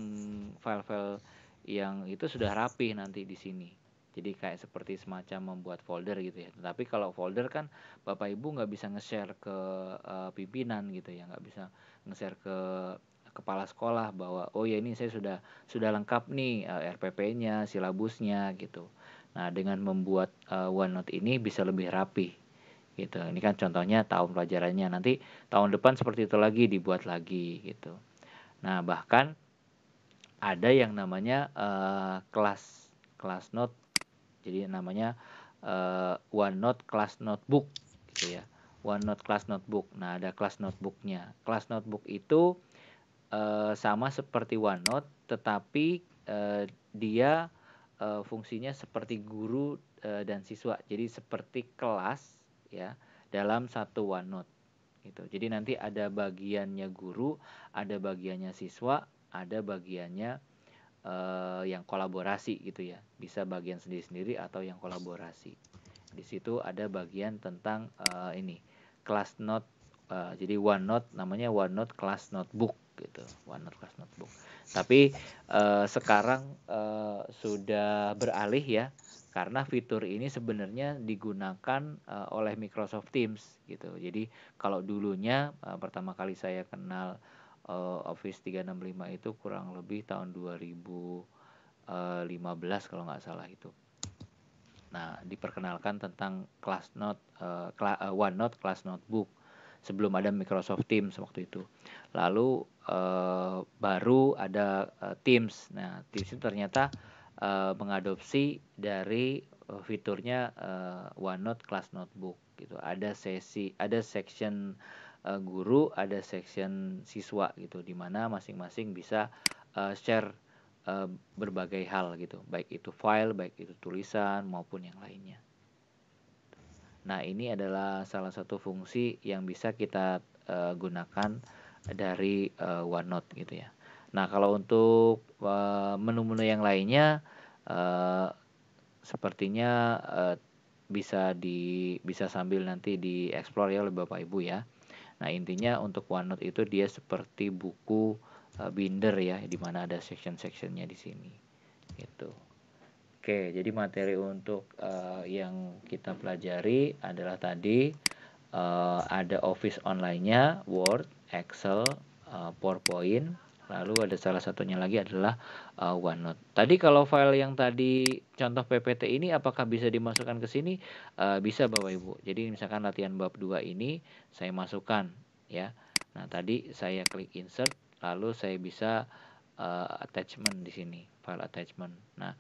file-file yang itu sudah rapi nanti di sini. Jadi kayak seperti semacam membuat folder gitu ya. Tapi kalau folder kan Bapak Ibu nggak bisa nge-share ke e, pimpinan gitu ya, nggak bisa nge-share ke kepala sekolah bahwa oh ya ini saya sudah sudah lengkap nih eh, RPP-nya, silabusnya gitu. Nah, dengan membuat uh, OneNote ini bisa lebih rapi. Gitu. Ini kan contohnya tahun pelajarannya. Nanti tahun depan seperti itu lagi dibuat lagi gitu. Nah, bahkan ada yang namanya uh, kelas note. Jadi namanya uh, OneNote class notebook gitu ya. OneNote class notebook. Nah, ada kelas notebooknya. Kelas notebook itu uh, sama seperti OneNote tetapi uh, dia uh, fungsinya seperti guru uh, dan siswa. Jadi seperti kelas ya dalam satu OneNote gitu. Jadi nanti ada bagiannya guru, ada bagiannya siswa, ada bagiannya uh, yang kolaborasi gitu ya. Bisa bagian sendiri-sendiri atau yang kolaborasi. Di situ ada bagian tentang uh, ini, class note uh, jadi OneNote namanya OneNote class notebook gitu OneNote Notebook. Tapi uh, sekarang uh, sudah beralih ya karena fitur ini sebenarnya digunakan uh, oleh Microsoft Teams gitu. Jadi kalau dulunya uh, pertama kali saya kenal uh, Office 365 itu kurang lebih tahun 2015 kalau nggak salah itu. Nah, diperkenalkan tentang class note uh, uh, OneNote class notebook sebelum ada Microsoft Teams waktu itu. Lalu uh, baru ada uh, Teams. Nah, Teams itu ternyata uh, mengadopsi dari fiturnya uh, OneNote Class notebook gitu. Ada sesi, ada section uh, guru, ada section siswa gitu di mana masing-masing bisa uh, share berbagai hal gitu, baik itu file, baik itu tulisan maupun yang lainnya. Nah, ini adalah salah satu fungsi yang bisa kita uh, gunakan dari uh, OneNote gitu ya. Nah, kalau untuk menu eh, menu-menu yang lainnya uh, sepertinya uh, bisa di bisa sambil nanti dieksplor ya oleh Bapak Ibu ya. Nah, intinya untuk OneNote itu dia seperti buku uh, binder ya di mana ada section-sectionnya di sini. Gitu. Oke, jadi materi untuk uh, yang kita pelajari adalah tadi uh, ada Office online-nya, Word, Excel, uh, PowerPoint, lalu ada salah satunya lagi adalah uh, OneNote. Tadi kalau file yang tadi contoh PPT ini apakah bisa dimasukkan ke sini? Uh, bisa Bapak Ibu. Jadi misalkan latihan bab 2 ini saya masukkan ya. Nah, tadi saya klik insert lalu saya bisa uh, attachment di sini, file attachment. Nah,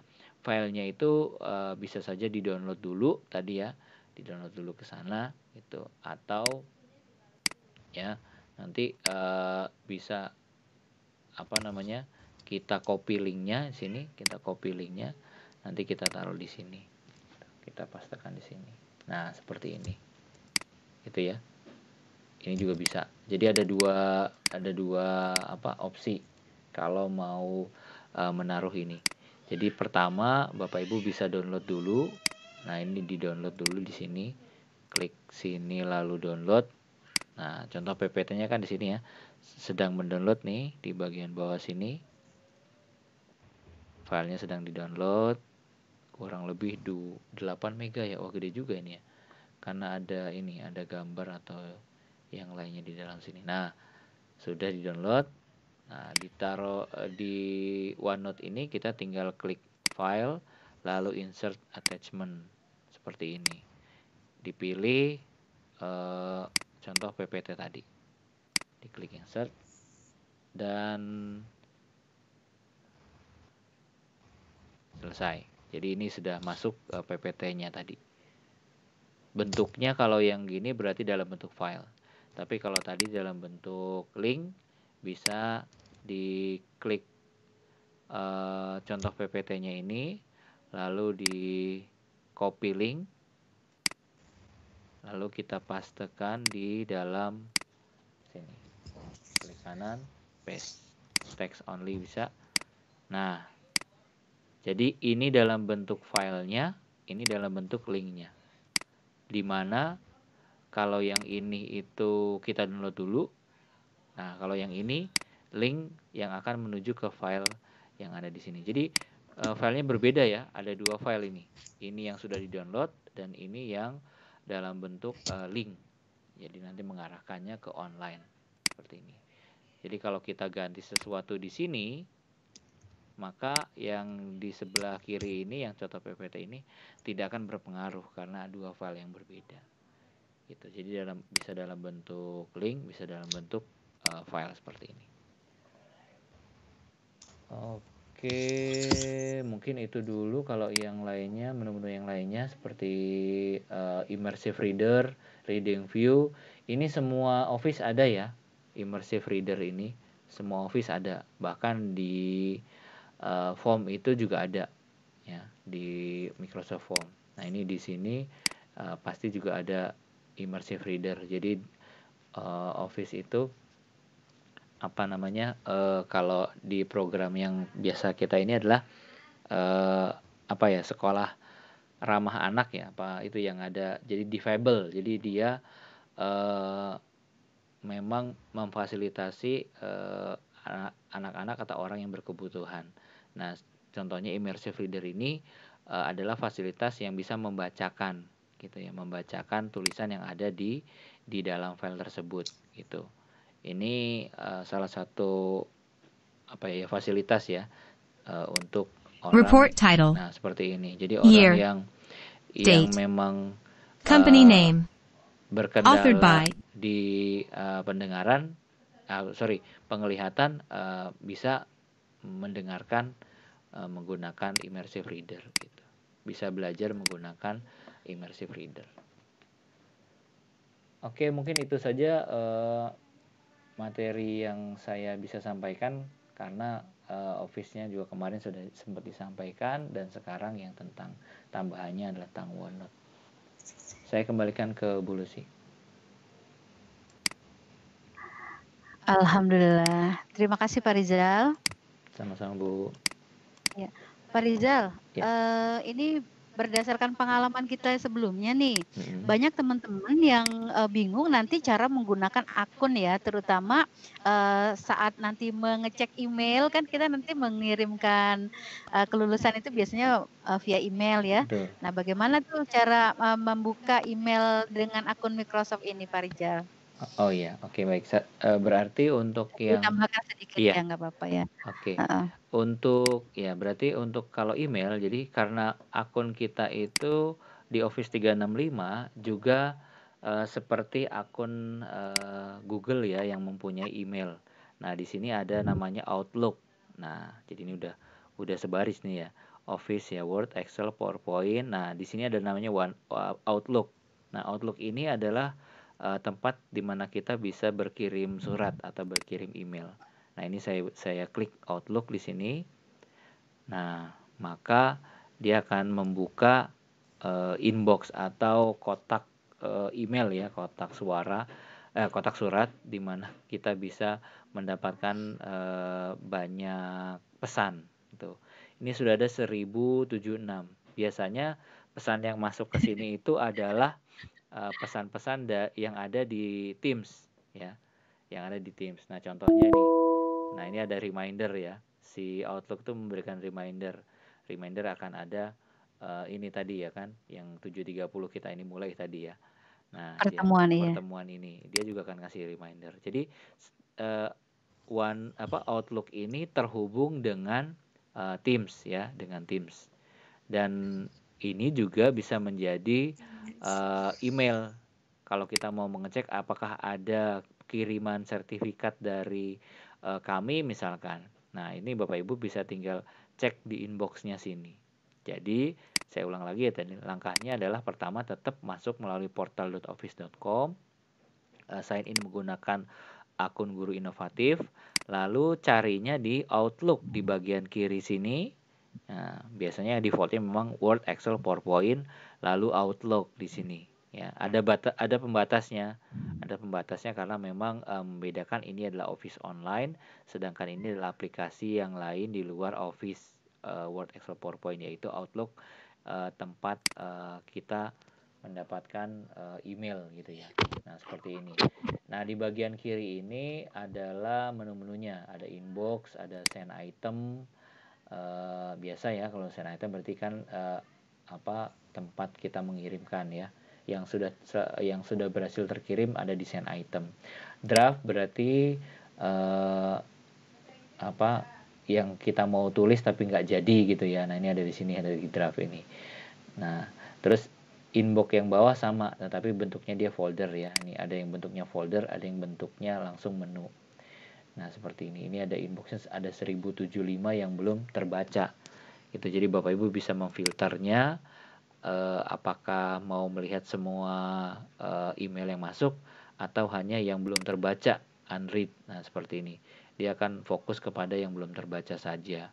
filenya itu uh, bisa saja di download dulu tadi ya di download dulu ke sana itu atau ya nanti uh, bisa apa namanya kita copy linknya sini kita copy linknya nanti kita taruh di sini kita pastikan di sini nah seperti ini itu ya ini juga bisa jadi ada dua ada dua apa opsi kalau mau uh, menaruh ini jadi pertama Bapak Ibu bisa download dulu. Nah, ini di-download dulu di sini. Klik sini lalu download. Nah, contoh PPT-nya kan di sini ya. Sedang mendownload nih di bagian bawah sini. Filenya sedang di-download. Kurang lebih 8 mega ya. Wah, oh, gede juga ini ya. Karena ada ini, ada gambar atau yang lainnya di dalam sini. Nah, sudah di-download Nah, ditaruh eh, di OneNote ini kita tinggal klik file lalu insert attachment seperti ini. Dipilih eh, contoh PPT tadi. Diklik insert dan selesai. Jadi ini sudah masuk eh, PPT-nya tadi. Bentuknya kalau yang gini berarti dalam bentuk file. Tapi kalau tadi dalam bentuk link bisa diklik uh, contoh PPT-nya ini, lalu di copy link, lalu kita pastekan di dalam sini, klik kanan, paste, text only bisa. Nah, jadi ini dalam bentuk filenya, ini dalam bentuk linknya. Dimana kalau yang ini itu kita download dulu, Nah, kalau yang ini link yang akan menuju ke file yang ada di sini. Jadi uh, filenya berbeda ya, ada dua file ini. Ini yang sudah di-download dan ini yang dalam bentuk uh, link. Jadi nanti mengarahkannya ke online seperti ini. Jadi kalau kita ganti sesuatu di sini, maka yang di sebelah kiri ini yang contoh PPT ini tidak akan berpengaruh karena dua file yang berbeda. Gitu. Jadi dalam bisa dalam bentuk link, bisa dalam bentuk uh, file seperti ini. Oke, mungkin itu dulu kalau yang lainnya, menu-menu yang lainnya seperti uh, immersive reader, reading view, ini semua Office ada ya, immersive reader ini semua Office ada, bahkan di uh, form itu juga ada ya di Microsoft Form. Nah, ini di sini uh, pasti juga ada immersive reader. Jadi uh, Office itu apa namanya uh, kalau di program yang biasa kita ini adalah uh, apa ya sekolah ramah anak ya apa itu yang ada jadi difabel jadi dia uh, memang memfasilitasi anak anak-anak atau orang yang berkebutuhan. Nah, contohnya immersive reader ini uh, adalah fasilitas yang bisa membacakan gitu ya, membacakan tulisan yang ada di di dalam file tersebut gitu ini uh, salah satu apa ya fasilitas ya uh, untuk orang Report title. nah seperti ini jadi orang Year. yang yang memang company uh, name berkendala by. di uh, pendengaran uh, sorry penglihatan uh, bisa mendengarkan uh, menggunakan immersive reader gitu bisa belajar menggunakan immersive reader oke mungkin itu saja uh, materi yang saya bisa sampaikan karena uh, office-nya juga kemarin sudah sempat disampaikan dan sekarang yang tentang tambahannya adalah tentang OneNote. Saya kembalikan ke Bu Lucy. Alhamdulillah. Terima kasih Pak Rizal. Sama-sama Bu. Ya. Pak Rizal, ya. Uh, ini berdasarkan pengalaman kita sebelumnya nih, hmm. banyak teman-teman yang uh, bingung nanti cara menggunakan akun ya, terutama uh, saat nanti mengecek email kan kita nanti mengirimkan uh, kelulusan itu biasanya uh, via email ya. Betul. Nah, bagaimana tuh cara uh, membuka email dengan akun Microsoft ini, Pak Rijal? Oh iya, oke okay, baik. Eh, berarti untuk yang tambahkan sedikit iya. ya nggak apa-apa ya. Oke. Okay. Uh-uh. Untuk ya berarti untuk kalau email jadi karena akun kita itu di Office 365 juga uh, seperti akun uh, Google ya yang mempunyai email. Nah, di sini ada namanya Outlook. Nah, jadi ini udah udah sebaris nih ya. Office ya Word, Excel, PowerPoint. Nah, di sini ada namanya One Outlook. Nah, Outlook ini adalah uh, tempat di mana kita bisa berkirim surat atau berkirim email. Nah, ini saya saya klik Outlook di sini. Nah, maka dia akan membuka uh, inbox atau kotak uh, email ya, kotak suara eh, kotak surat di mana kita bisa mendapatkan uh, banyak pesan gitu. Ini sudah ada 1076. Biasanya pesan yang masuk ke sini itu adalah Eh, pesan-pesan uh, yang ada di Teams ya yang ada di Teams. Nah contohnya nih, nah ini ada reminder ya si Outlook tuh memberikan reminder reminder akan ada uh, ini tadi ya kan yang 7.30 kita ini mulai tadi ya. Nah, pertemuan dia, ya. pertemuan ini dia juga akan kasih reminder. Jadi uh, one apa Outlook ini terhubung dengan uh, Teams ya, dengan Teams. Dan ini juga bisa menjadi uh, email kalau kita mau mengecek apakah ada kiriman sertifikat dari uh, kami misalkan. Nah ini Bapak Ibu bisa tinggal cek di inboxnya sini. Jadi saya ulang lagi ya tadi langkahnya adalah pertama tetap masuk melalui portal.office.com, uh, eh, sign in menggunakan akun guru inovatif, lalu carinya di Outlook di bagian kiri sini Nah, biasanya defaultnya memang Word, Excel, PowerPoint, lalu Outlook di sini. Ya, ada bata, ada pembatasnya, ada pembatasnya karena memang um, membedakan ini adalah Office online, sedangkan ini adalah aplikasi yang lain di luar Office uh, Word, Excel, PowerPoint yaitu Outlook uh, tempat uh, kita mendapatkan uh, email gitu ya. Nah, seperti ini. Nah, di bagian kiri ini adalah menu-menunya, ada inbox, ada send item, Eh, biasa ya kalau send item berarti kan uh, apa tempat kita mengirimkan ya yang sudah yang sudah berhasil terkirim ada di send item draft berarti uh, apa yang kita mau tulis tapi nggak jadi gitu ya nah ini ada di sini ada di draft ini nah terus inbox yang bawah sama tetapi bentuknya dia folder ya ini ada yang bentuknya folder ada yang bentuknya langsung menu Nah, seperti ini. Ini ada inboxnya ada 1075 yang belum terbaca. Itu jadi Bapak Ibu bisa memfilternya eh, apakah mau melihat semua eh, email yang masuk atau hanya yang belum terbaca unread. Nah, seperti ini. Dia akan fokus kepada yang belum terbaca saja.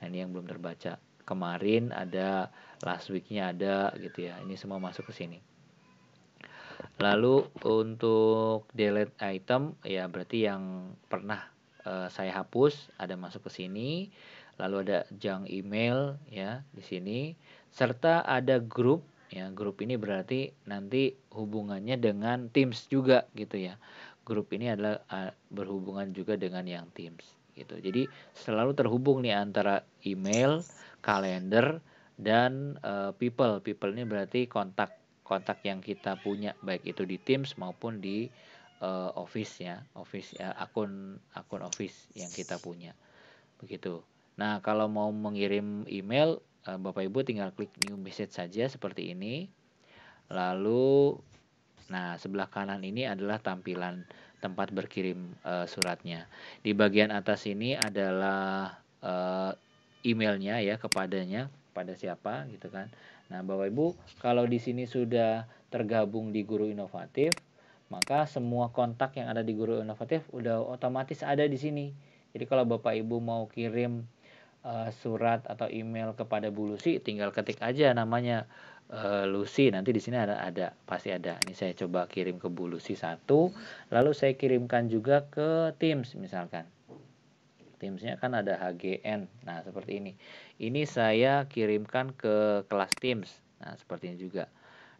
Nah, ini yang belum terbaca. Kemarin ada last week-nya ada gitu ya. Ini semua masuk ke sini. Lalu untuk delete item ya berarti yang pernah uh, saya hapus ada masuk ke sini. Lalu ada junk email ya di sini serta ada grup ya. Grup ini berarti nanti hubungannya dengan Teams juga gitu ya. Grup ini adalah berhubungan juga dengan yang Teams gitu. Jadi selalu terhubung nih antara email, kalender dan uh, people. People ini berarti kontak kontak yang kita punya baik itu di Teams maupun di uh, Office ya, Office ya, akun akun Office yang kita punya. Begitu. Nah, kalau mau mengirim email uh, Bapak Ibu tinggal klik new message saja seperti ini. Lalu nah, sebelah kanan ini adalah tampilan tempat berkirim uh, suratnya. Di bagian atas ini adalah uh, emailnya ya kepadanya, pada siapa gitu kan. Nah, Bapak Ibu, kalau di sini sudah tergabung di guru inovatif, maka semua kontak yang ada di guru inovatif udah otomatis ada di sini. Jadi kalau Bapak Ibu mau kirim uh, surat atau email kepada Bu Lucy, tinggal ketik aja namanya uh, Lucy. Nanti di sini ada ada pasti ada. Ini saya coba kirim ke Bu Lucy satu, lalu saya kirimkan juga ke Teams misalkan. Teamsnya kan ada HGN. Nah, seperti ini. Ini saya kirimkan ke kelas Teams. Nah, seperti ini juga.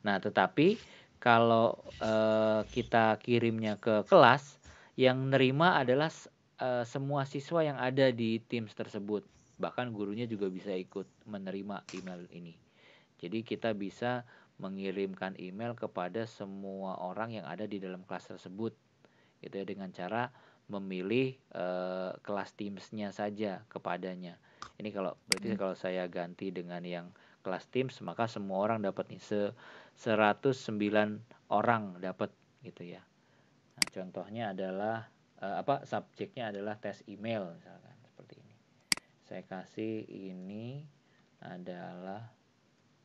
Nah, tetapi kalau eh, kita kirimnya ke kelas, yang nerima adalah eh, semua siswa yang ada di Teams tersebut. Bahkan gurunya juga bisa ikut menerima email ini. Jadi kita bisa mengirimkan email kepada semua orang yang ada di dalam kelas tersebut. gitu ya dengan cara memilih uh, kelas teamsnya saja kepadanya. Ini kalau berarti hmm. kalau saya ganti dengan yang kelas teams maka semua orang dapat nih se 109 orang dapat gitu ya. Nah, contohnya adalah uh, apa subjeknya adalah tes email misalkan seperti ini. Saya kasih ini adalah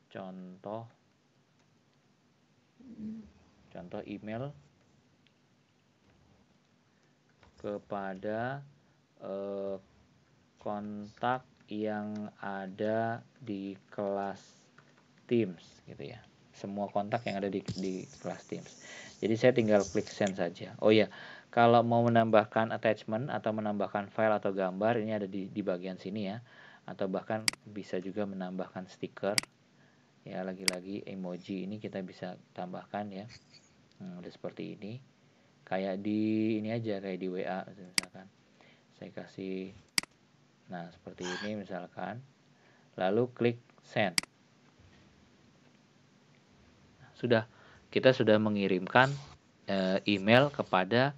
contoh hmm. contoh email kepada eh, kontak yang ada di kelas Teams gitu ya. Semua kontak yang ada di, di kelas Teams. Jadi saya tinggal klik send saja. Oh ya, kalau mau menambahkan attachment atau menambahkan file atau gambar ini ada di di bagian sini ya. Atau bahkan bisa juga menambahkan stiker. Ya, lagi-lagi emoji ini kita bisa tambahkan ya. Hmm, udah seperti ini kayak di ini aja kayak di WA misalkan saya kasih nah seperti ini misalkan lalu klik send sudah kita sudah mengirimkan e, email kepada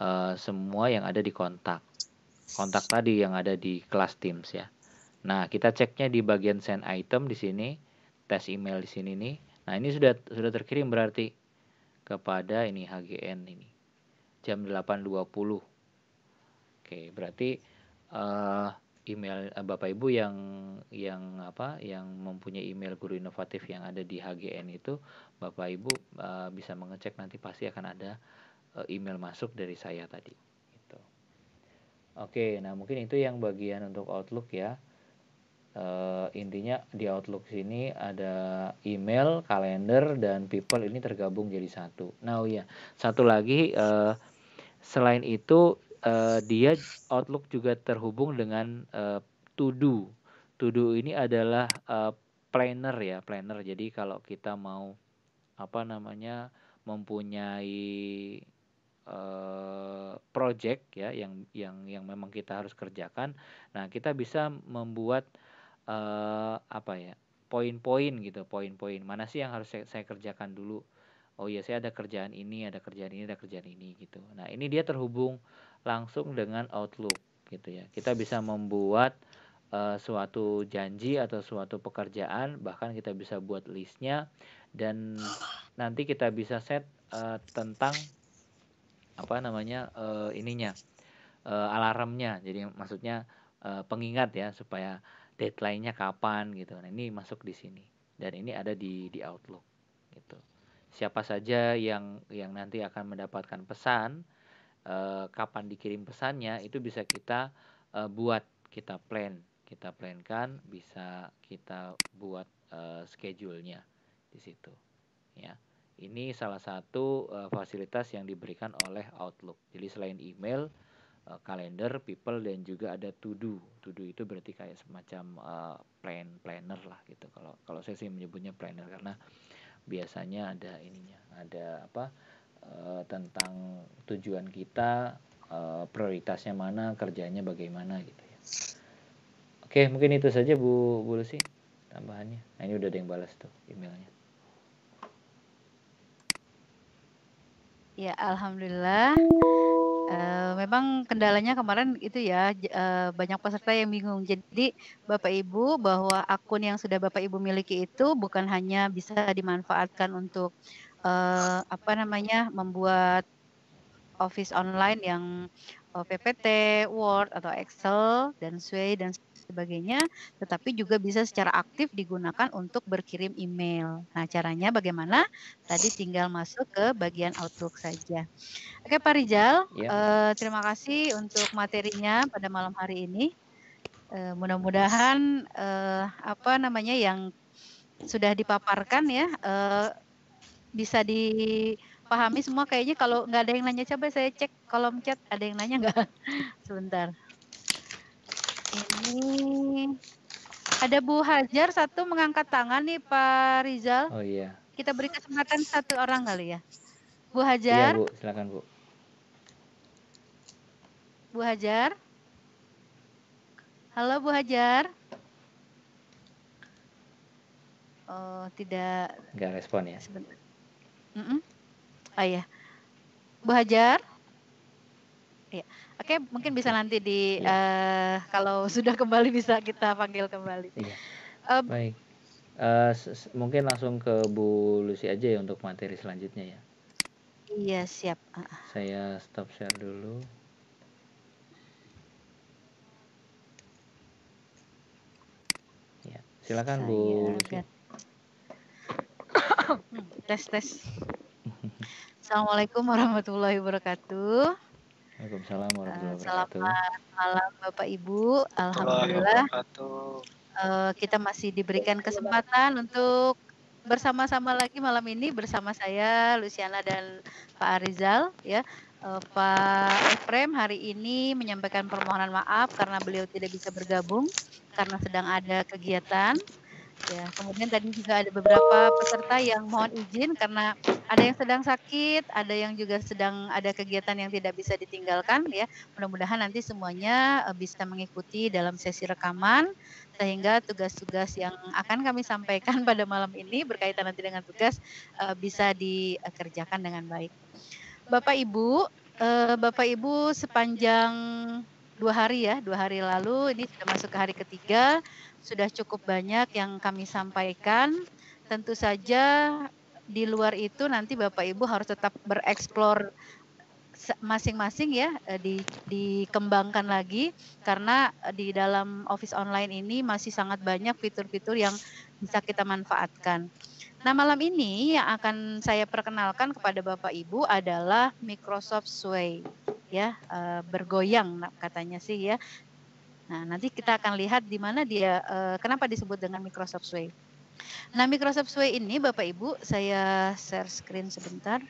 e, semua yang ada di kontak kontak tadi yang ada di kelas Teams ya. Nah, kita ceknya di bagian send item di sini, tes email di sini nih. Nah, ini sudah sudah terkirim berarti kepada ini HGN ini jam 8.20. Oke, berarti uh, email uh, Bapak Ibu yang yang apa yang mempunyai email guru inovatif yang ada di HGN itu Bapak Ibu uh, bisa mengecek nanti pasti akan ada uh, email masuk dari saya tadi. Gitu. Oke, nah mungkin itu yang bagian untuk Outlook ya. Uh, intinya di Outlook sini ada email, kalender, dan people ini tergabung jadi satu. Nah, oh iya, satu lagi uh, Selain itu uh, dia Outlook juga terhubung dengan uh, eh, To Do. To Do ini adalah uh, planner ya, planner. Jadi kalau kita mau apa namanya mempunyai project ya yang yang yang memang kita harus kerjakan. Nah, kita bisa membuat uh, apa ya? poin-poin gitu, poin-poin. Mana sih yang harus saya, saya kerjakan dulu? oh iya saya ada kerjaan ini ada kerjaan ini ada kerjaan ini gitu nah ini dia terhubung langsung dengan Outlook gitu ya kita bisa membuat uh, suatu janji atau suatu pekerjaan bahkan kita bisa buat listnya dan nanti kita bisa set uh, tentang apa namanya uh, ininya uh, alarmnya jadi maksudnya uh, pengingat ya supaya deadline-nya kapan gitu nah ini masuk di sini dan ini ada di di Outlook gitu siapa saja yang yang nanti akan mendapatkan pesan uh, kapan dikirim pesannya itu bisa kita uh, buat kita plan kita plankan bisa kita buat uh, schedule-nya di situ ya ini salah satu uh, fasilitas yang diberikan oleh Outlook jadi selain email kalender, people dan juga ada to do. To do itu berarti kayak semacam uh, plan planner lah gitu. Kalau kalau saya sih menyebutnya planner karena biasanya ada ininya ada apa e, tentang tujuan kita e, prioritasnya mana kerjanya bagaimana gitu ya oke mungkin itu saja bu bu Lucy tambahannya nah, ini udah ada yang balas tuh emailnya ya alhamdulillah Eh, memang kendalanya kemarin itu ya uh, banyak peserta yang bingung. Jadi Bapak Ibu bahwa akun yang sudah Bapak Ibu miliki itu bukan hanya bisa dimanfaatkan untuk uh, apa namanya membuat office online yang PPT, Word atau Excel dan Sway dan sebagainya, tetapi juga bisa secara aktif digunakan untuk berkirim email. Nah, caranya bagaimana? Tadi tinggal masuk ke bagian Outlook saja. Oke, Pak Rijal, ya. eh, terima kasih untuk materinya pada malam hari ini. Eh, mudah-mudahan eh, apa namanya yang sudah dipaparkan ya eh, bisa di pahami semua kayaknya kalau nggak ada yang nanya coba saya cek kolom chat ada yang nanya nggak sebentar ini ada Bu Hajar satu mengangkat tangan nih Pak Rizal. Oh iya. Kita beri kesempatan satu orang kali ya. Bu iya, Hajar. Iya Bu, silakan Bu. Bu Hajar. Halo Bu Hajar. Oh, tidak. Gak respon ya. Sebentar. Mm -mm. Oh iya. Bu Hajar. Iya. Oke, mungkin bisa nanti di ya. uh, kalau sudah kembali bisa kita panggil kembali. Ya. Uh, Baik. Uh, mungkin langsung ke Bu Lucy aja ya untuk materi selanjutnya ya. Iya, siap. Ah, ah. Saya stop share dulu. Ya, silakan Bu Lucy. Hmm, tes tes. Assalamualaikum warahmatullahi wabarakatuh. Waalaikumsalam warahmatullahi eh, wabarakatuh. Selamat malam Bapak Ibu. Alhamdulillah. Eh, kita masih diberikan kesempatan untuk bersama-sama lagi malam ini bersama saya Luciana dan Pak Arizal ya. Eh, Pak Efrem hari ini menyampaikan permohonan maaf karena beliau tidak bisa bergabung karena sedang ada kegiatan Ya, kemudian tadi juga ada beberapa peserta yang mohon izin karena ada yang sedang sakit, ada yang juga sedang ada kegiatan yang tidak bisa ditinggalkan ya. Mudah-mudahan nanti semuanya eh, bisa mengikuti dalam sesi rekaman sehingga tugas-tugas yang akan kami sampaikan pada malam ini berkaitan nanti dengan tugas eh, bisa dikerjakan dengan baik. Bapak Ibu, eh, Bapak Ibu sepanjang dua hari ya, dua hari lalu ini sudah masuk ke hari ketiga sudah cukup banyak yang kami sampaikan. Tentu saja di luar itu nanti Bapak Ibu harus tetap bereksplor masing-masing ya eh, di, dikembangkan lagi karena eh, di dalam office online ini masih sangat banyak fitur-fitur yang bisa kita manfaatkan. Nah malam ini yang akan saya perkenalkan kepada Bapak Ibu adalah Microsoft Sway ya eh, bergoyang nah, katanya sih ya Nah, nanti kita akan lihat di mana dia eh, kenapa disebut dengan Microsoft Sway. Nah, Microsoft Sway ini Bapak Ibu, saya share screen sebentar.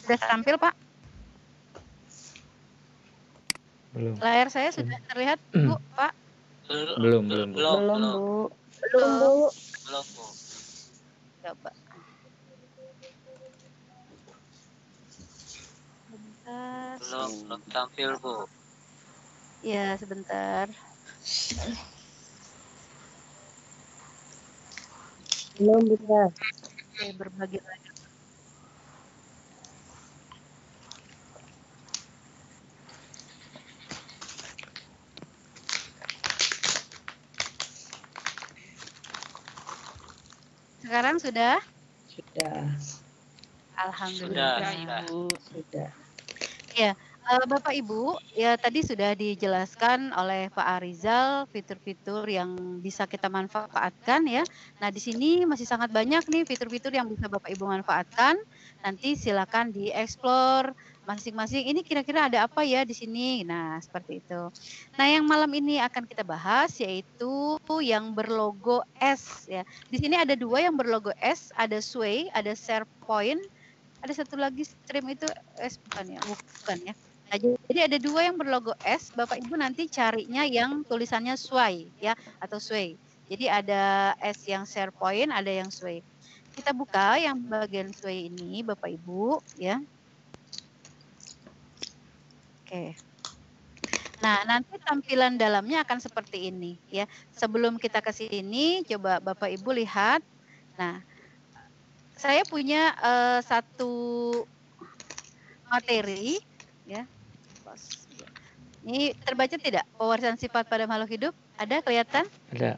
Sudah tampil, Pak? Belum. Layar saya sudah terlihat, Bu, Pak? Belum, belum, belum. Belum, Bu. Belum, Bu. Belum, Bu. Coba. Belum, hmm. belum tampil, Bu. Ya, sebentar. Belum, bu. Oke, berbagi lagi. Sekarang sudah? Sudah. Alhamdulillah, sudah, Ibu. Sudah. Ya, Bapak Ibu, ya tadi sudah dijelaskan oleh Pak Arizal fitur-fitur yang bisa kita manfaatkan ya. Nah, di sini masih sangat banyak nih fitur-fitur yang bisa Bapak Ibu manfaatkan. Nanti silakan dieksplor masing-masing ini kira-kira ada apa ya di sini. Nah, seperti itu. Nah, yang malam ini akan kita bahas yaitu yang berlogo S ya. Di sini ada dua yang berlogo S, ada Sway, ada SharePoint ada satu lagi stream itu S eh, bukan ya bukan ya nah, jadi ada dua yang berlogo S bapak ibu nanti carinya yang tulisannya sway ya atau sway jadi ada S yang SharePoint ada yang sway kita buka yang bagian sway ini bapak ibu ya oke Nah, nanti tampilan dalamnya akan seperti ini ya. Sebelum kita ke sini, coba Bapak Ibu lihat. Nah, saya punya uh, satu materi ya. Ini terbaca tidak? Pewarisan sifat pada makhluk hidup ada kelihatan? Ada.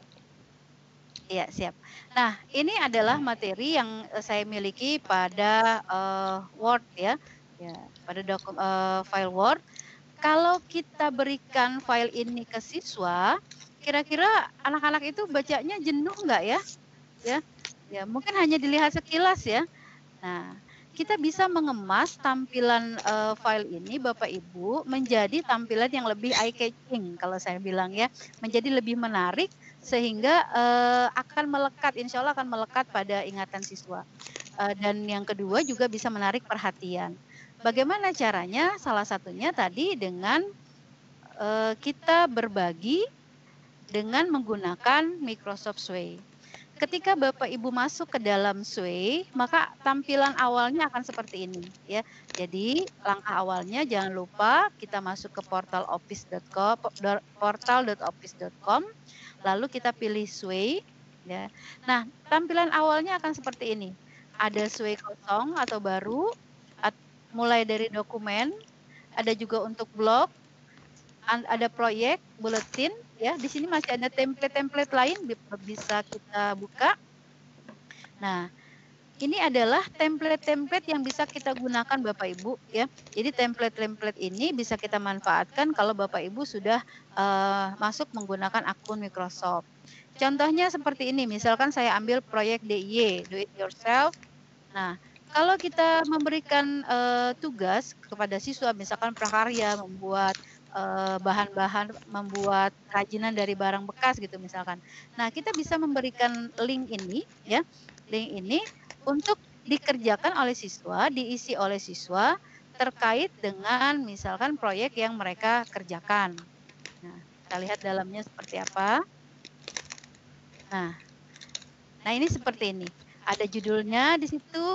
Iya, siap. Nah, ini adalah materi yang eh, saya miliki pada uh, Word ya. Ya, pada dokum, uh, file Word. Kalau kita berikan file ini ke siswa, kira-kira anak-anak itu bacanya jenuh nggak ya? Ya, ya mungkin hanya dilihat sekilas ya. Nah, kita bisa mengemas tampilan uh, file ini Bapak Ibu menjadi tampilan yang lebih eye catching kalau saya bilang ya, menjadi lebih menarik sehingga uh, akan melekat insya Allah akan melekat pada ingatan siswa. Uh, dan yang kedua juga bisa menarik perhatian. Bagaimana caranya? Salah satunya tadi dengan uh, kita berbagi dengan menggunakan Microsoft Sway ketika Bapak Ibu masuk ke dalam sway, maka tampilan awalnya akan seperti ini ya. Jadi langkah awalnya jangan lupa kita masuk ke portal office.com portal.office.com lalu kita pilih sway ya. Nah, tampilan awalnya akan seperti ini. Ada sway kosong atau baru mulai dari dokumen, ada juga untuk blog ada proyek buletin ya di sini masih ada template-template lain bisa kita buka nah ini adalah template-template yang bisa kita gunakan Bapak Ibu ya. Jadi template-template ini bisa kita manfaatkan kalau Bapak Ibu sudah uh, masuk menggunakan akun Microsoft. Contohnya seperti ini, misalkan saya ambil proyek DIY, do it yourself. Nah, kalau kita memberikan uh, tugas kepada siswa misalkan prakarya membuat Eh, bahan-bahan membuat kerajinan dari barang bekas gitu misalkan. Nah, kita bisa memberikan link ini ya, link ini untuk dikerjakan oleh siswa, diisi oleh siswa terkait dengan misalkan proyek yang mereka kerjakan. Nah, kita lihat dalamnya seperti apa. Nah, nah ini seperti ini. Ada judulnya di situ,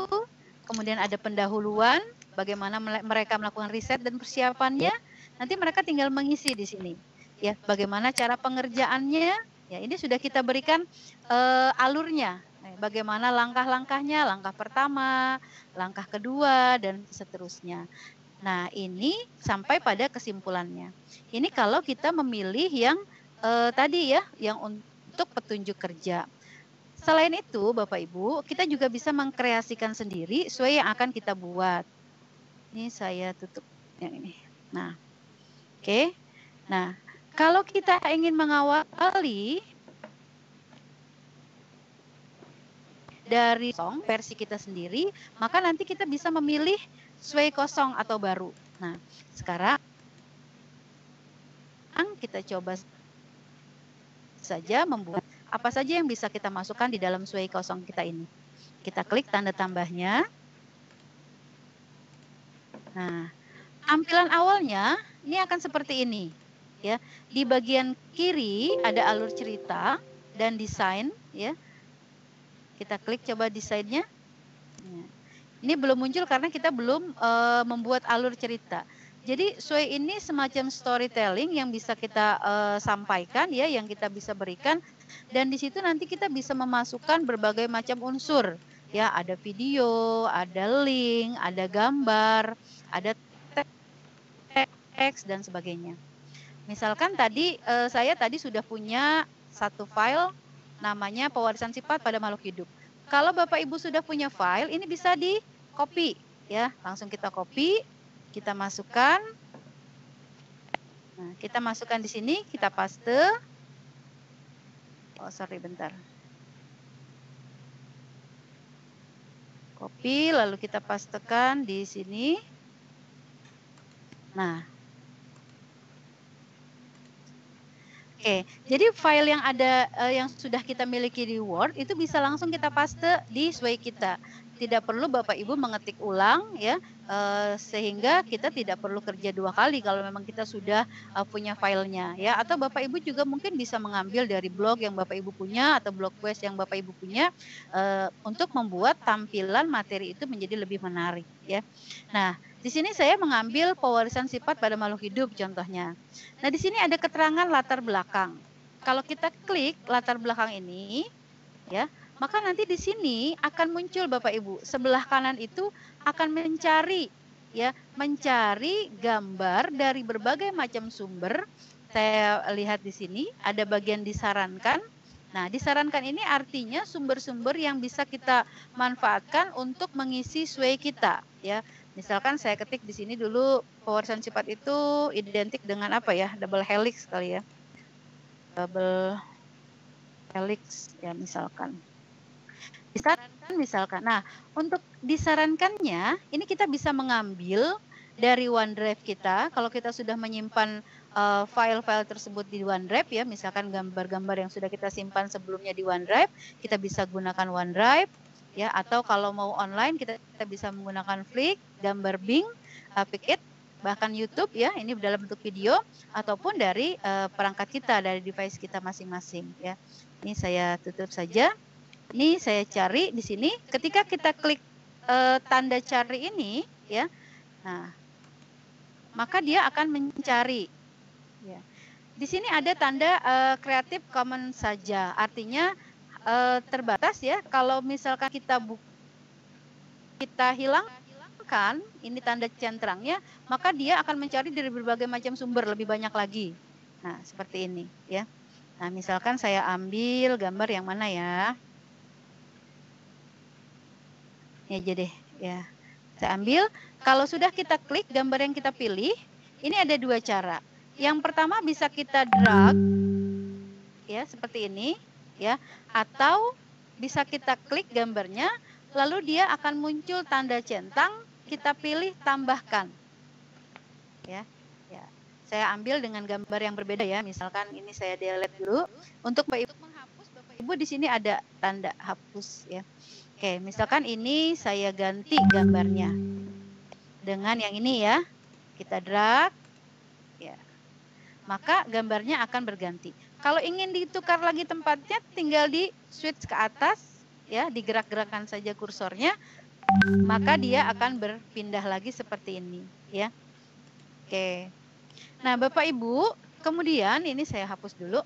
kemudian ada pendahuluan, bagaimana mereka melakukan riset dan persiapannya, Nanti mereka tinggal mengisi di sini. Ya, bagaimana cara pengerjaannya? Ya, ini sudah kita berikan uh, alurnya. Eh, bagaimana langkah-langkahnya? Langkah pertama, langkah kedua, dan seterusnya. Nah, ini sampai pada kesimpulannya. Ini kalau kita memilih yang uh, tadi ya, yang untuk petunjuk kerja. Selain itu, Bapak Ibu, kita juga bisa mengkreasikan sendiri sesuai yang akan kita buat. Ini saya tutup yang ini. Nah, Oke. Nah, kalau kita ingin mengawali dari song versi kita sendiri, maka nanti kita bisa memilih sway kosong atau baru. Nah, sekarang kita coba saja membuat apa saja yang bisa kita masukkan di dalam sway kosong kita ini. Kita klik tanda tambahnya. Nah, Tampilan awalnya ini akan seperti ini. Ya, di bagian kiri ada alur cerita dan desain ya. Kita klik coba desainnya. Nah, ini belum muncul karena kita belum e, membuat alur cerita. Jadi sesuai ini semacam storytelling yang bisa kita e, sampaikan ya, yang kita bisa berikan dan di situ nanti kita bisa memasukkan berbagai macam unsur ya, ada video, ada link, ada gambar, ada X dan sebagainya. Misalkan tadi eh, saya tadi sudah punya satu file namanya pewarisan sifat pada makhluk hidup. Kalau Bapak Ibu sudah punya file, ini bisa di copy ya, langsung kita copy, kita masukkan. Nah, kita masukkan di sini, kita paste. Oh, sorry bentar. Copy lalu kita pastekan di sini. Nah, Oke, jadi file yang ada uh, yang sudah kita miliki di Word itu bisa langsung kita paste di Sway kita tidak perlu Bapak Ibu mengetik ulang ya eh, sehingga kita tidak perlu kerja dua kali kalau memang kita sudah eh, punya filenya ya atau Bapak Ibu juga mungkin bisa mengambil dari blog yang Bapak Ibu punya atau blog quest yang Bapak Ibu punya eh, untuk membuat tampilan materi itu menjadi lebih menarik ya. Nah, di sini saya mengambil pewarisan sifat pada makhluk hidup contohnya. Nah, di sini ada keterangan latar belakang. Kalau kita klik latar belakang ini, ya, maka nanti di sini akan muncul Bapak Ibu, sebelah kanan itu akan mencari ya, mencari gambar dari berbagai macam sumber. Saya lihat di sini ada bagian disarankan. Nah, disarankan ini artinya sumber-sumber yang bisa kita manfaatkan untuk mengisi sway kita ya. Misalkan saya ketik di sini dulu pewarisan sifat itu identik dengan apa ya? Double helix kali ya. Double helix ya misalkan disarankan misalkan. Nah, untuk disarankannya ini kita bisa mengambil dari OneDrive kita kalau kita sudah menyimpan eh, file-file uh, tersebut di OneDrive ya, misalkan gambar-gambar yang sudah kita simpan sebelumnya di OneDrive, kita bisa gunakan OneDrive ya atau kalau mau online kita, kita bisa menggunakan Flick, gambar Bing, uh, Picit bahkan YouTube ya ini dalam bentuk video ataupun dari uh, perangkat kita dari device kita masing-masing ya. Ini saya tutup saja. Ini saya cari di sini. Ketika kita klik e, tanda cari ini, ya, nah, maka dia akan mencari. Ya. Di sini ada tanda e, Creative Commons saja, artinya e, terbatas ya. Kalau misalkan kita bu kita hilangkan ini tanda centrangnya, maka dia akan mencari dari berbagai macam sumber lebih banyak lagi. Nah, seperti ini ya. Nah, misalkan saya ambil gambar yang mana ya? Ini aja deh ya. Saya ambil. Kalau sudah kita klik gambar yang kita pilih, ini ada dua cara. Yang pertama bisa kita drag ya seperti ini ya atau bisa kita klik gambarnya lalu dia akan muncul tanda centang kita pilih tambahkan ya ya saya ambil dengan gambar yang berbeda ya misalkan ini saya delete dulu untuk Bapak Ibu menghapus Bapak Ibu di sini ada tanda hapus ya Oke, misalkan ini saya ganti gambarnya dengan yang ini ya. Kita drag. Ya. Maka gambarnya akan berganti. Kalau ingin ditukar lagi tempatnya tinggal di switch ke atas ya, digerak-gerakan saja kursornya maka dia akan berpindah lagi seperti ini ya. Oke. Nah, Bapak Ibu, kemudian ini saya hapus dulu.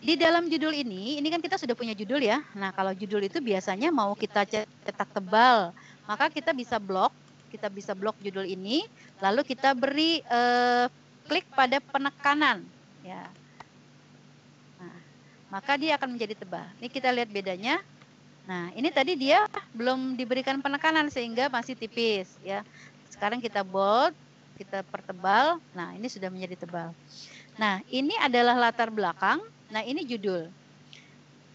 Di dalam judul ini, ini kan kita sudah punya judul ya. Nah, kalau judul itu biasanya mau kita cetak tebal, maka kita bisa blok, kita bisa blok judul ini, lalu kita beri eh, klik pada penekanan, ya. Nah, maka dia akan menjadi tebal. Ini kita lihat bedanya. Nah, ini tadi dia belum diberikan penekanan sehingga masih tipis, ya. Sekarang kita bold, kita pertebal. Nah, ini sudah menjadi tebal. Nah, ini adalah latar belakang. Nah, ini judul.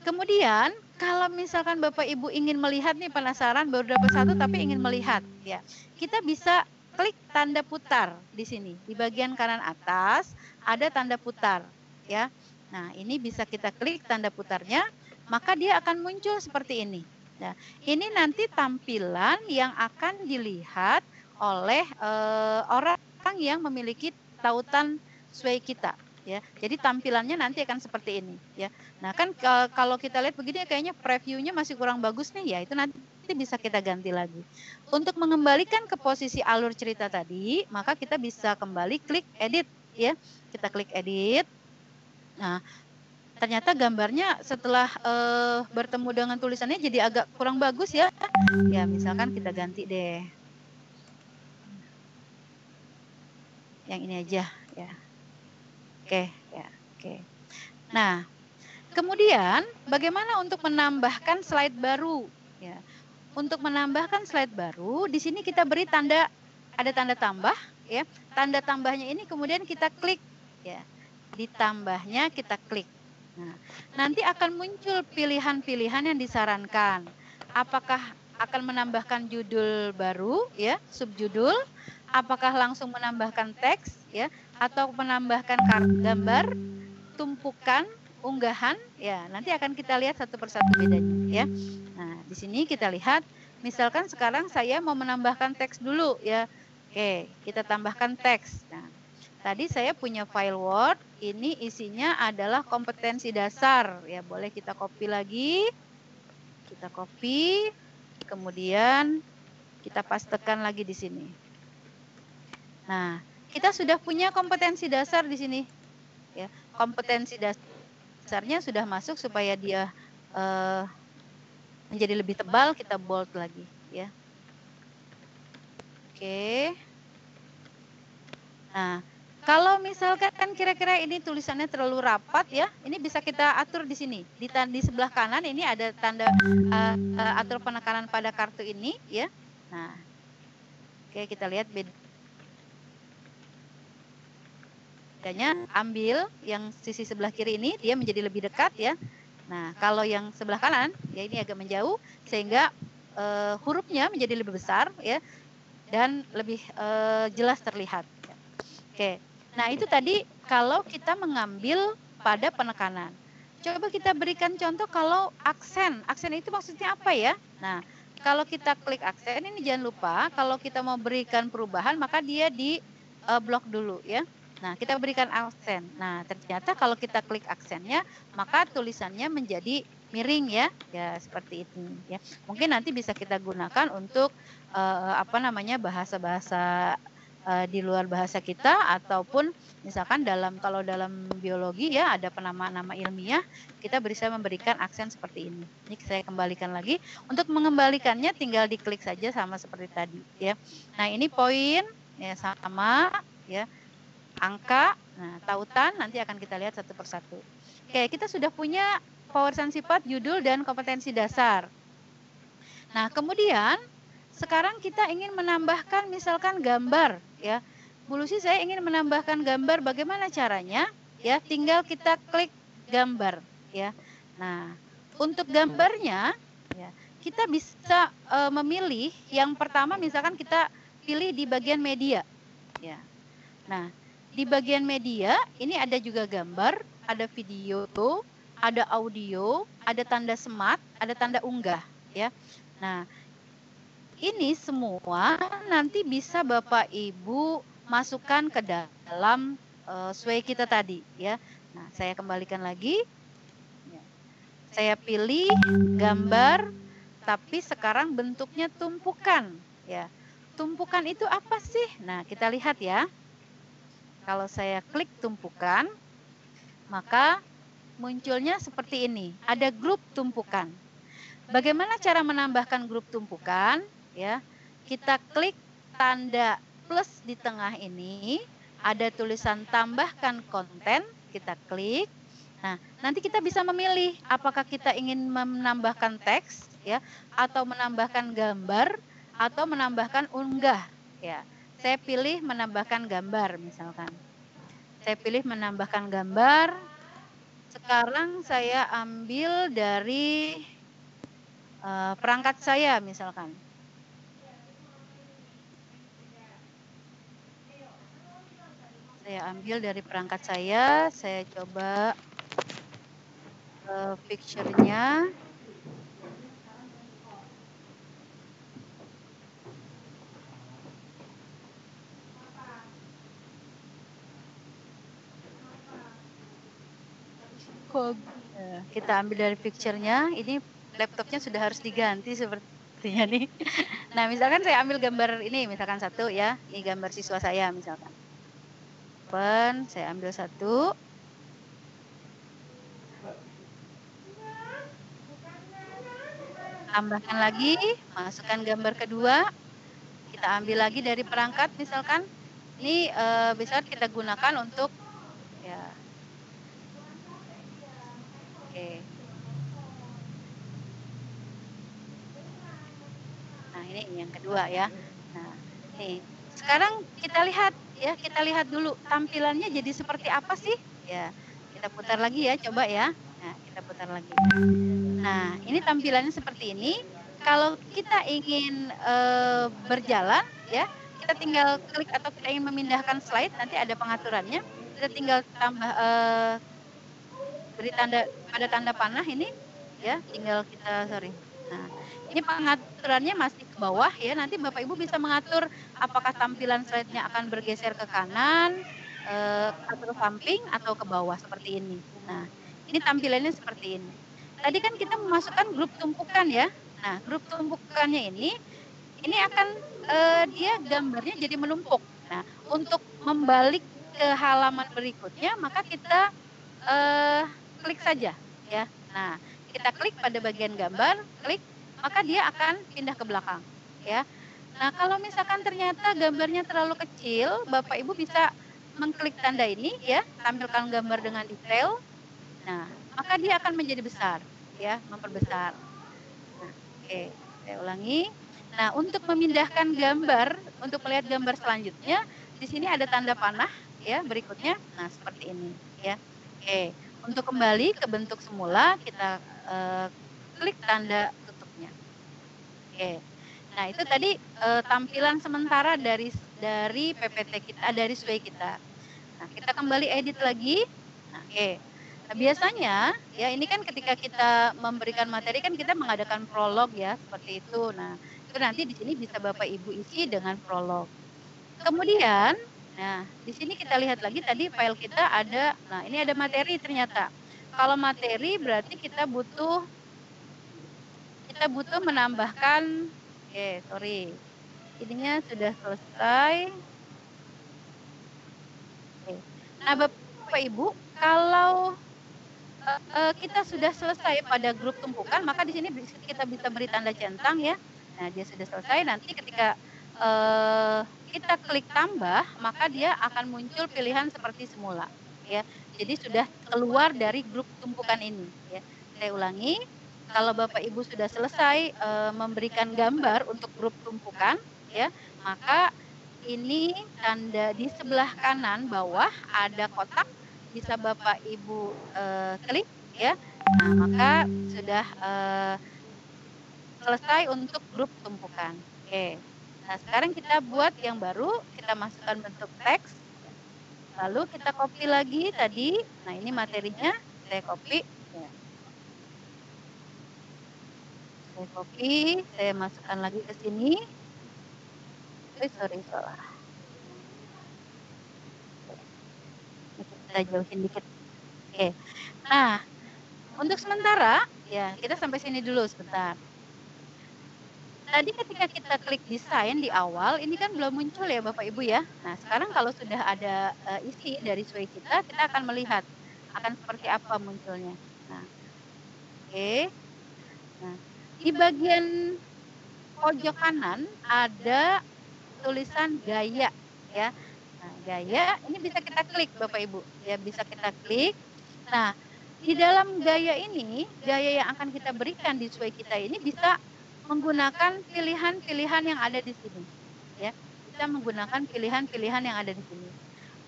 Kemudian, kalau misalkan Bapak Ibu ingin melihat nih penasaran baru dapat satu tapi ingin melihat, ya. Kita bisa klik tanda putar di sini. Di bagian kanan atas ada tanda putar, ya. Nah, ini bisa kita klik tanda putarnya, maka dia akan muncul seperti ini. Nah, ini nanti tampilan yang akan dilihat oleh e, orang yang memiliki tautan sesuai kita ya. Jadi tampilannya nanti akan seperti ini ya. Nah, kan e, kalau kita lihat begini kayaknya previewnya masih kurang bagus nih ya. Itu nanti bisa kita ganti lagi. Untuk mengembalikan ke posisi alur cerita tadi, maka kita bisa kembali klik edit ya. Kita klik edit. Nah, ternyata gambarnya setelah uh, bertemu dengan tulisannya jadi agak kurang bagus ya. Ya, misalkan kita ganti deh. Yang ini aja Oke, okay, ya, oke. Okay. Nah, kemudian bagaimana untuk menambahkan slide baru? Ya. Untuk menambahkan slide baru, di sini kita beri tanda ada tanda tambah, ya. Tanda tambahnya ini kemudian kita klik, ya. Ditambahnya kita klik. Nah, nanti akan muncul pilihan-pilihan yang disarankan. Apakah akan menambahkan judul baru, ya, subjudul apakah langsung menambahkan teks ya atau menambahkan gambar, tumpukan, unggahan ya. Nanti akan kita lihat satu persatu bedanya ya. Nah, di sini kita lihat misalkan sekarang saya mau menambahkan teks dulu ya. Oke, kita tambahkan teks. Nah, tadi saya punya file Word, ini isinya adalah kompetensi dasar ya. Boleh kita copy lagi. Kita copy kemudian kita pastekan lagi di sini. Nah, kita sudah punya kompetensi dasar di sini. Ya, kompetensi dasarnya sudah masuk supaya dia uh, menjadi lebih tebal kita bolt lagi, ya. Oke. Nah, kalau misalkan kira-kira ini tulisannya terlalu rapat ya, ini bisa kita atur di sini. Di, di sebelah kanan ini ada tanda uh, uh, atur penekanan pada kartu ini, ya. Nah, oke kita lihat beda Makanya ambil yang sisi sebelah kiri ini dia menjadi lebih dekat ya. Nah, kalau yang sebelah kanan ya ini agak menjauh sehingga uh, hurufnya menjadi lebih besar ya dan lebih uh, jelas terlihat. Oke. Nah, itu tadi kalau kita mengambil pada penekanan. Coba kita berikan contoh kalau aksen. Aksen itu maksudnya apa ya? Nah, kalau kita klik aksen ini jangan lupa kalau kita mau berikan perubahan maka dia di uh, blok dulu ya. Nah, kita berikan aksen. Nah, ternyata kalau kita klik aksennya, maka tulisannya menjadi miring ya. Ya, seperti itu ya. Mungkin nanti bisa kita gunakan untuk uh, apa namanya bahasa-bahasa uh, di luar bahasa kita ataupun misalkan dalam kalau dalam biologi ya ada penamaan-nama ilmiah, kita bisa memberikan aksen seperti ini. Ini saya kembalikan lagi. Untuk mengembalikannya tinggal diklik saja sama seperti tadi ya. Nah, ini poin ya sama ya angka, nah, tautan nanti akan kita lihat satu persatu. Oke, kita sudah punya sense sifat, judul, dan kompetensi dasar. Nah, kemudian sekarang kita ingin menambahkan misalkan gambar ya. Bu saya ingin menambahkan gambar bagaimana caranya? Ya, tinggal kita klik gambar ya. Nah, untuk gambarnya ya, kita bisa e, memilih yang pertama misalkan kita pilih di bagian media ya. Nah, di bagian media ini ada juga gambar, ada video, ada audio, ada tanda semat, ada tanda unggah ya. Nah, ini semua nanti bisa Bapak Ibu masukkan ke dalam uh, sway kita tadi ya. Nah, saya kembalikan lagi. Ya. Saya pilih gambar tapi sekarang bentuknya tumpukan ya. Tumpukan itu apa sih? Nah, kita lihat ya. Kalau saya klik tumpukan, maka munculnya seperti ini. Ada grup tumpukan. Bagaimana cara menambahkan grup tumpukan? Ya, kita klik tanda plus di tengah ini. Ada tulisan tambahkan konten, kita klik. Nah, nanti kita bisa memilih apakah kita ingin menambahkan teks ya atau menambahkan gambar atau menambahkan unggah ya saya pilih menambahkan gambar misalkan. Saya pilih menambahkan gambar. Sekarang saya ambil dari eh, perangkat saya misalkan. Saya ambil dari perangkat saya, saya coba uh, picture-nya. Iya. Kita ambil dari picture-nya. Ini laptopnya sudah harus diganti sepertinya nih. Nah, misalkan saya ambil gambar ini, misalkan satu ya. Ini gambar siswa saya misalkan. Open, saya ambil satu. Tambahkan lagi, masukkan gambar kedua. Kita ambil lagi dari perangkat misalkan. Ini uh, eh, bisa kita gunakan untuk ya Oke. Nah, ini yang kedua ya. Nah, nih. Sekarang kita lihat ya, kita lihat dulu tampilannya jadi seperti apa sih? Ya. Kita putar lagi ya, coba ya. Nah, kita putar lagi. Nah, ini tampilannya seperti ini. Kalau kita ingin e, berjalan ya, kita tinggal klik atau kita ingin memindahkan slide nanti ada pengaturannya. Kita tinggal tambah e, beri tanda pada tanda panah ini ya tinggal kita sorry nah ini pengaturannya masih ke bawah ya nanti bapak ibu bisa mengatur apakah tampilan slide-nya akan bergeser ke kanan eh, atau ke samping atau ke bawah seperti ini nah ini tampilannya seperti ini tadi kan kita memasukkan grup tumpukan ya nah grup tumpukannya ini ini akan eh, dia gambarnya jadi menumpuk nah untuk membalik ke halaman berikutnya maka kita eh, klik saja ya. Nah, kita klik pada bagian gambar, klik, maka dia akan pindah ke belakang ya. Nah, kalau misalkan ternyata gambarnya terlalu kecil, Bapak Ibu bisa mengklik tanda ini ya, tampilkan gambar dengan detail. Nah, maka dia akan menjadi besar ya, memperbesar. Nah, oke, saya ulangi. Nah, untuk memindahkan gambar, untuk melihat gambar selanjutnya, di sini ada tanda panah ya berikutnya. Nah, seperti ini ya. Oke. Untuk kembali ke bentuk semula, kita uh, klik tanda tutupnya. Oke. Nah, itu tadi uh, tampilan sementara dari dari PPT kita, eh, dari sway kita. Nah, kita kembali edit lagi. Nah, oke. Nah, biasanya ya ini kan ketika kita memberikan materi kan kita mengadakan prolog ya, seperti itu. Nah, itu nanti di sini bisa Bapak Ibu isi dengan prolog. Kemudian Nah, di sini kita lihat lagi tadi file kita ada, nah ini ada materi ternyata. Kalau materi berarti kita butuh kita butuh menambahkan, oke okay, sorry, ininya sudah selesai. Okay. Nah, Bapak Ibu, kalau uh, kita sudah selesai pada grup tumpukan, maka di sini kita bisa beri tanda centang ya. Nah, dia sudah selesai. Nanti ketika Eh, kita klik tambah, maka dia akan muncul pilihan seperti semula. Ya, jadi sudah keluar dari grup tumpukan ini. Ya. Saya ulangi, kalau Bapak Ibu sudah selesai e, memberikan gambar untuk grup tumpukan, ya, maka ini tanda di sebelah kanan bawah ada kotak, bisa Bapak Ibu e, klik, ya. Nah, maka sudah e, selesai untuk grup tumpukan. Oke. Okay. Nah, sekarang kita buat yang baru, kita masukkan bentuk teks. Lalu kita copy lagi tadi. Nah, ini materinya saya copy. Saya copy, saya masukkan lagi ke sini. Oke, eh, sorry, salah. Kita jauhin dikit. Oke. Nah, untuk sementara, ya kita sampai sini dulu sebentar tadi eh, ketika kita klik desain di awal, ini kan belum muncul ya Bapak Ibu ya. Nah, sekarang kalau sudah ada uh, isi dari sesuai kita, kita akan melihat akan seperti apa munculnya. Nah, oke. Okay. Nah, di bagian pojok kanan ada tulisan gaya ya. Nah, gaya ini bisa kita klik Bapak Ibu. Ya, bisa kita klik. Nah, di dalam gaya ini, gaya yang akan kita berikan di sesuai kita ini bisa menggunakan pilihan-pilihan yang ada di sini. Ya, kita menggunakan pilihan-pilihan yang ada di sini.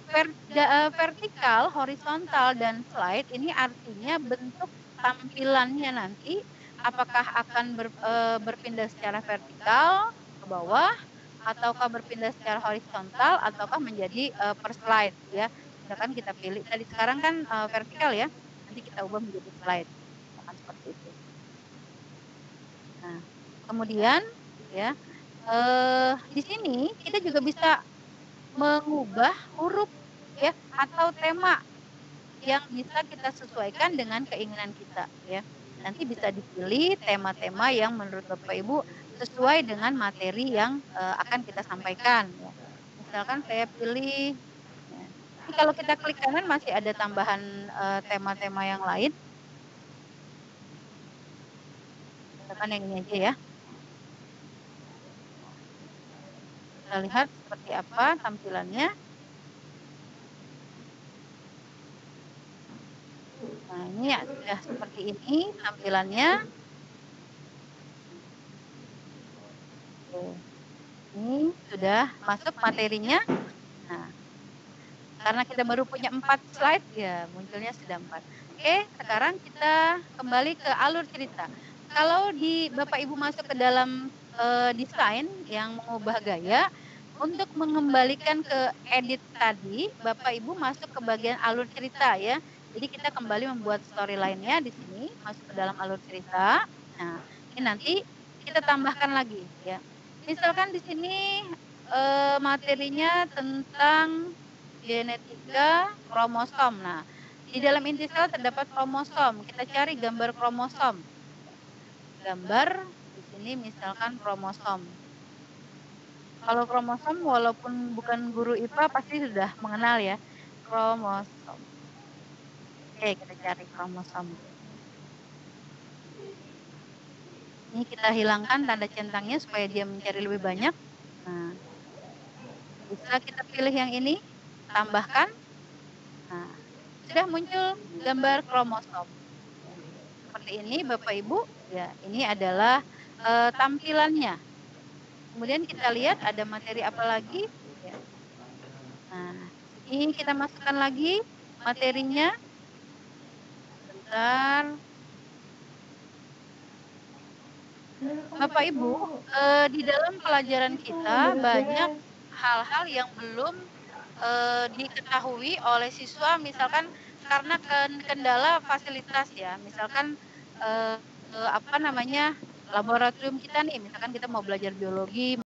Ver, da, eh, vertikal, horizontal, dan slide ini artinya bentuk tampilannya nanti apakah akan ber, e, berpindah secara vertikal ke bawah ataukah berpindah secara horizontal ataukah menjadi e, per slide ya. Misalkan kita pilih tadi sekarang kan e, vertikal ya. Nanti kita ubah menjadi slide. Akan seperti itu. Nah, Kemudian ya eh, di sini kita juga bisa mengubah huruf ya atau tema yang bisa kita sesuaikan dengan keinginan kita ya. Nanti bisa dipilih tema-tema yang menurut Bapak Ibu sesuai dengan materi yang eh, akan kita sampaikan ya. Misalkan saya pilih ya. kalau kita klik kanan masih ada tambahan eh, tema-tema uh, yang lain. Misalkan yang ini aja ya. Kita lihat seperti apa tampilannya. Nah, ini ya, sudah seperti ini tampilannya. Ini sudah masuk materinya. Nah, karena kita baru punya empat slide, ya munculnya sudah empat. Oke, sekarang kita kembali ke alur cerita. Kalau di Bapak Ibu masuk ke dalam uh, desain yang mengubah gaya untuk mengembalikan ke edit tadi, Bapak Ibu masuk ke bagian alur cerita ya. Jadi kita kembali membuat story lainnya di sini, masuk ke dalam alur cerita. Nah, ini nanti kita tambahkan lagi ya. Misalkan di sini e, materinya tentang genetika kromosom. Nah, di dalam inti sel terdapat kromosom. Kita cari gambar kromosom. Gambar ini misalkan kromosom. Kalau kromosom walaupun bukan guru IPA pasti sudah mengenal ya kromosom. Oke, kita cari kromosom. Ini kita hilangkan tanda centangnya supaya dia mencari lebih banyak. Nah, bisa kita pilih yang ini, tambahkan. Nah, sudah muncul gambar kromosom. Seperti ini Bapak Ibu, ya ini adalah e, tampilannya. Kemudian kita lihat ada materi apa lagi. Nah, ini kita masukkan lagi materinya. Bentar. Bapak Ibu, e, di dalam pelajaran kita banyak hal-hal yang belum e, diketahui oleh siswa, misalkan karena kendala fasilitas ya, misalkan e, apa namanya laboratorium kita nih misalkan kita mau belajar biologi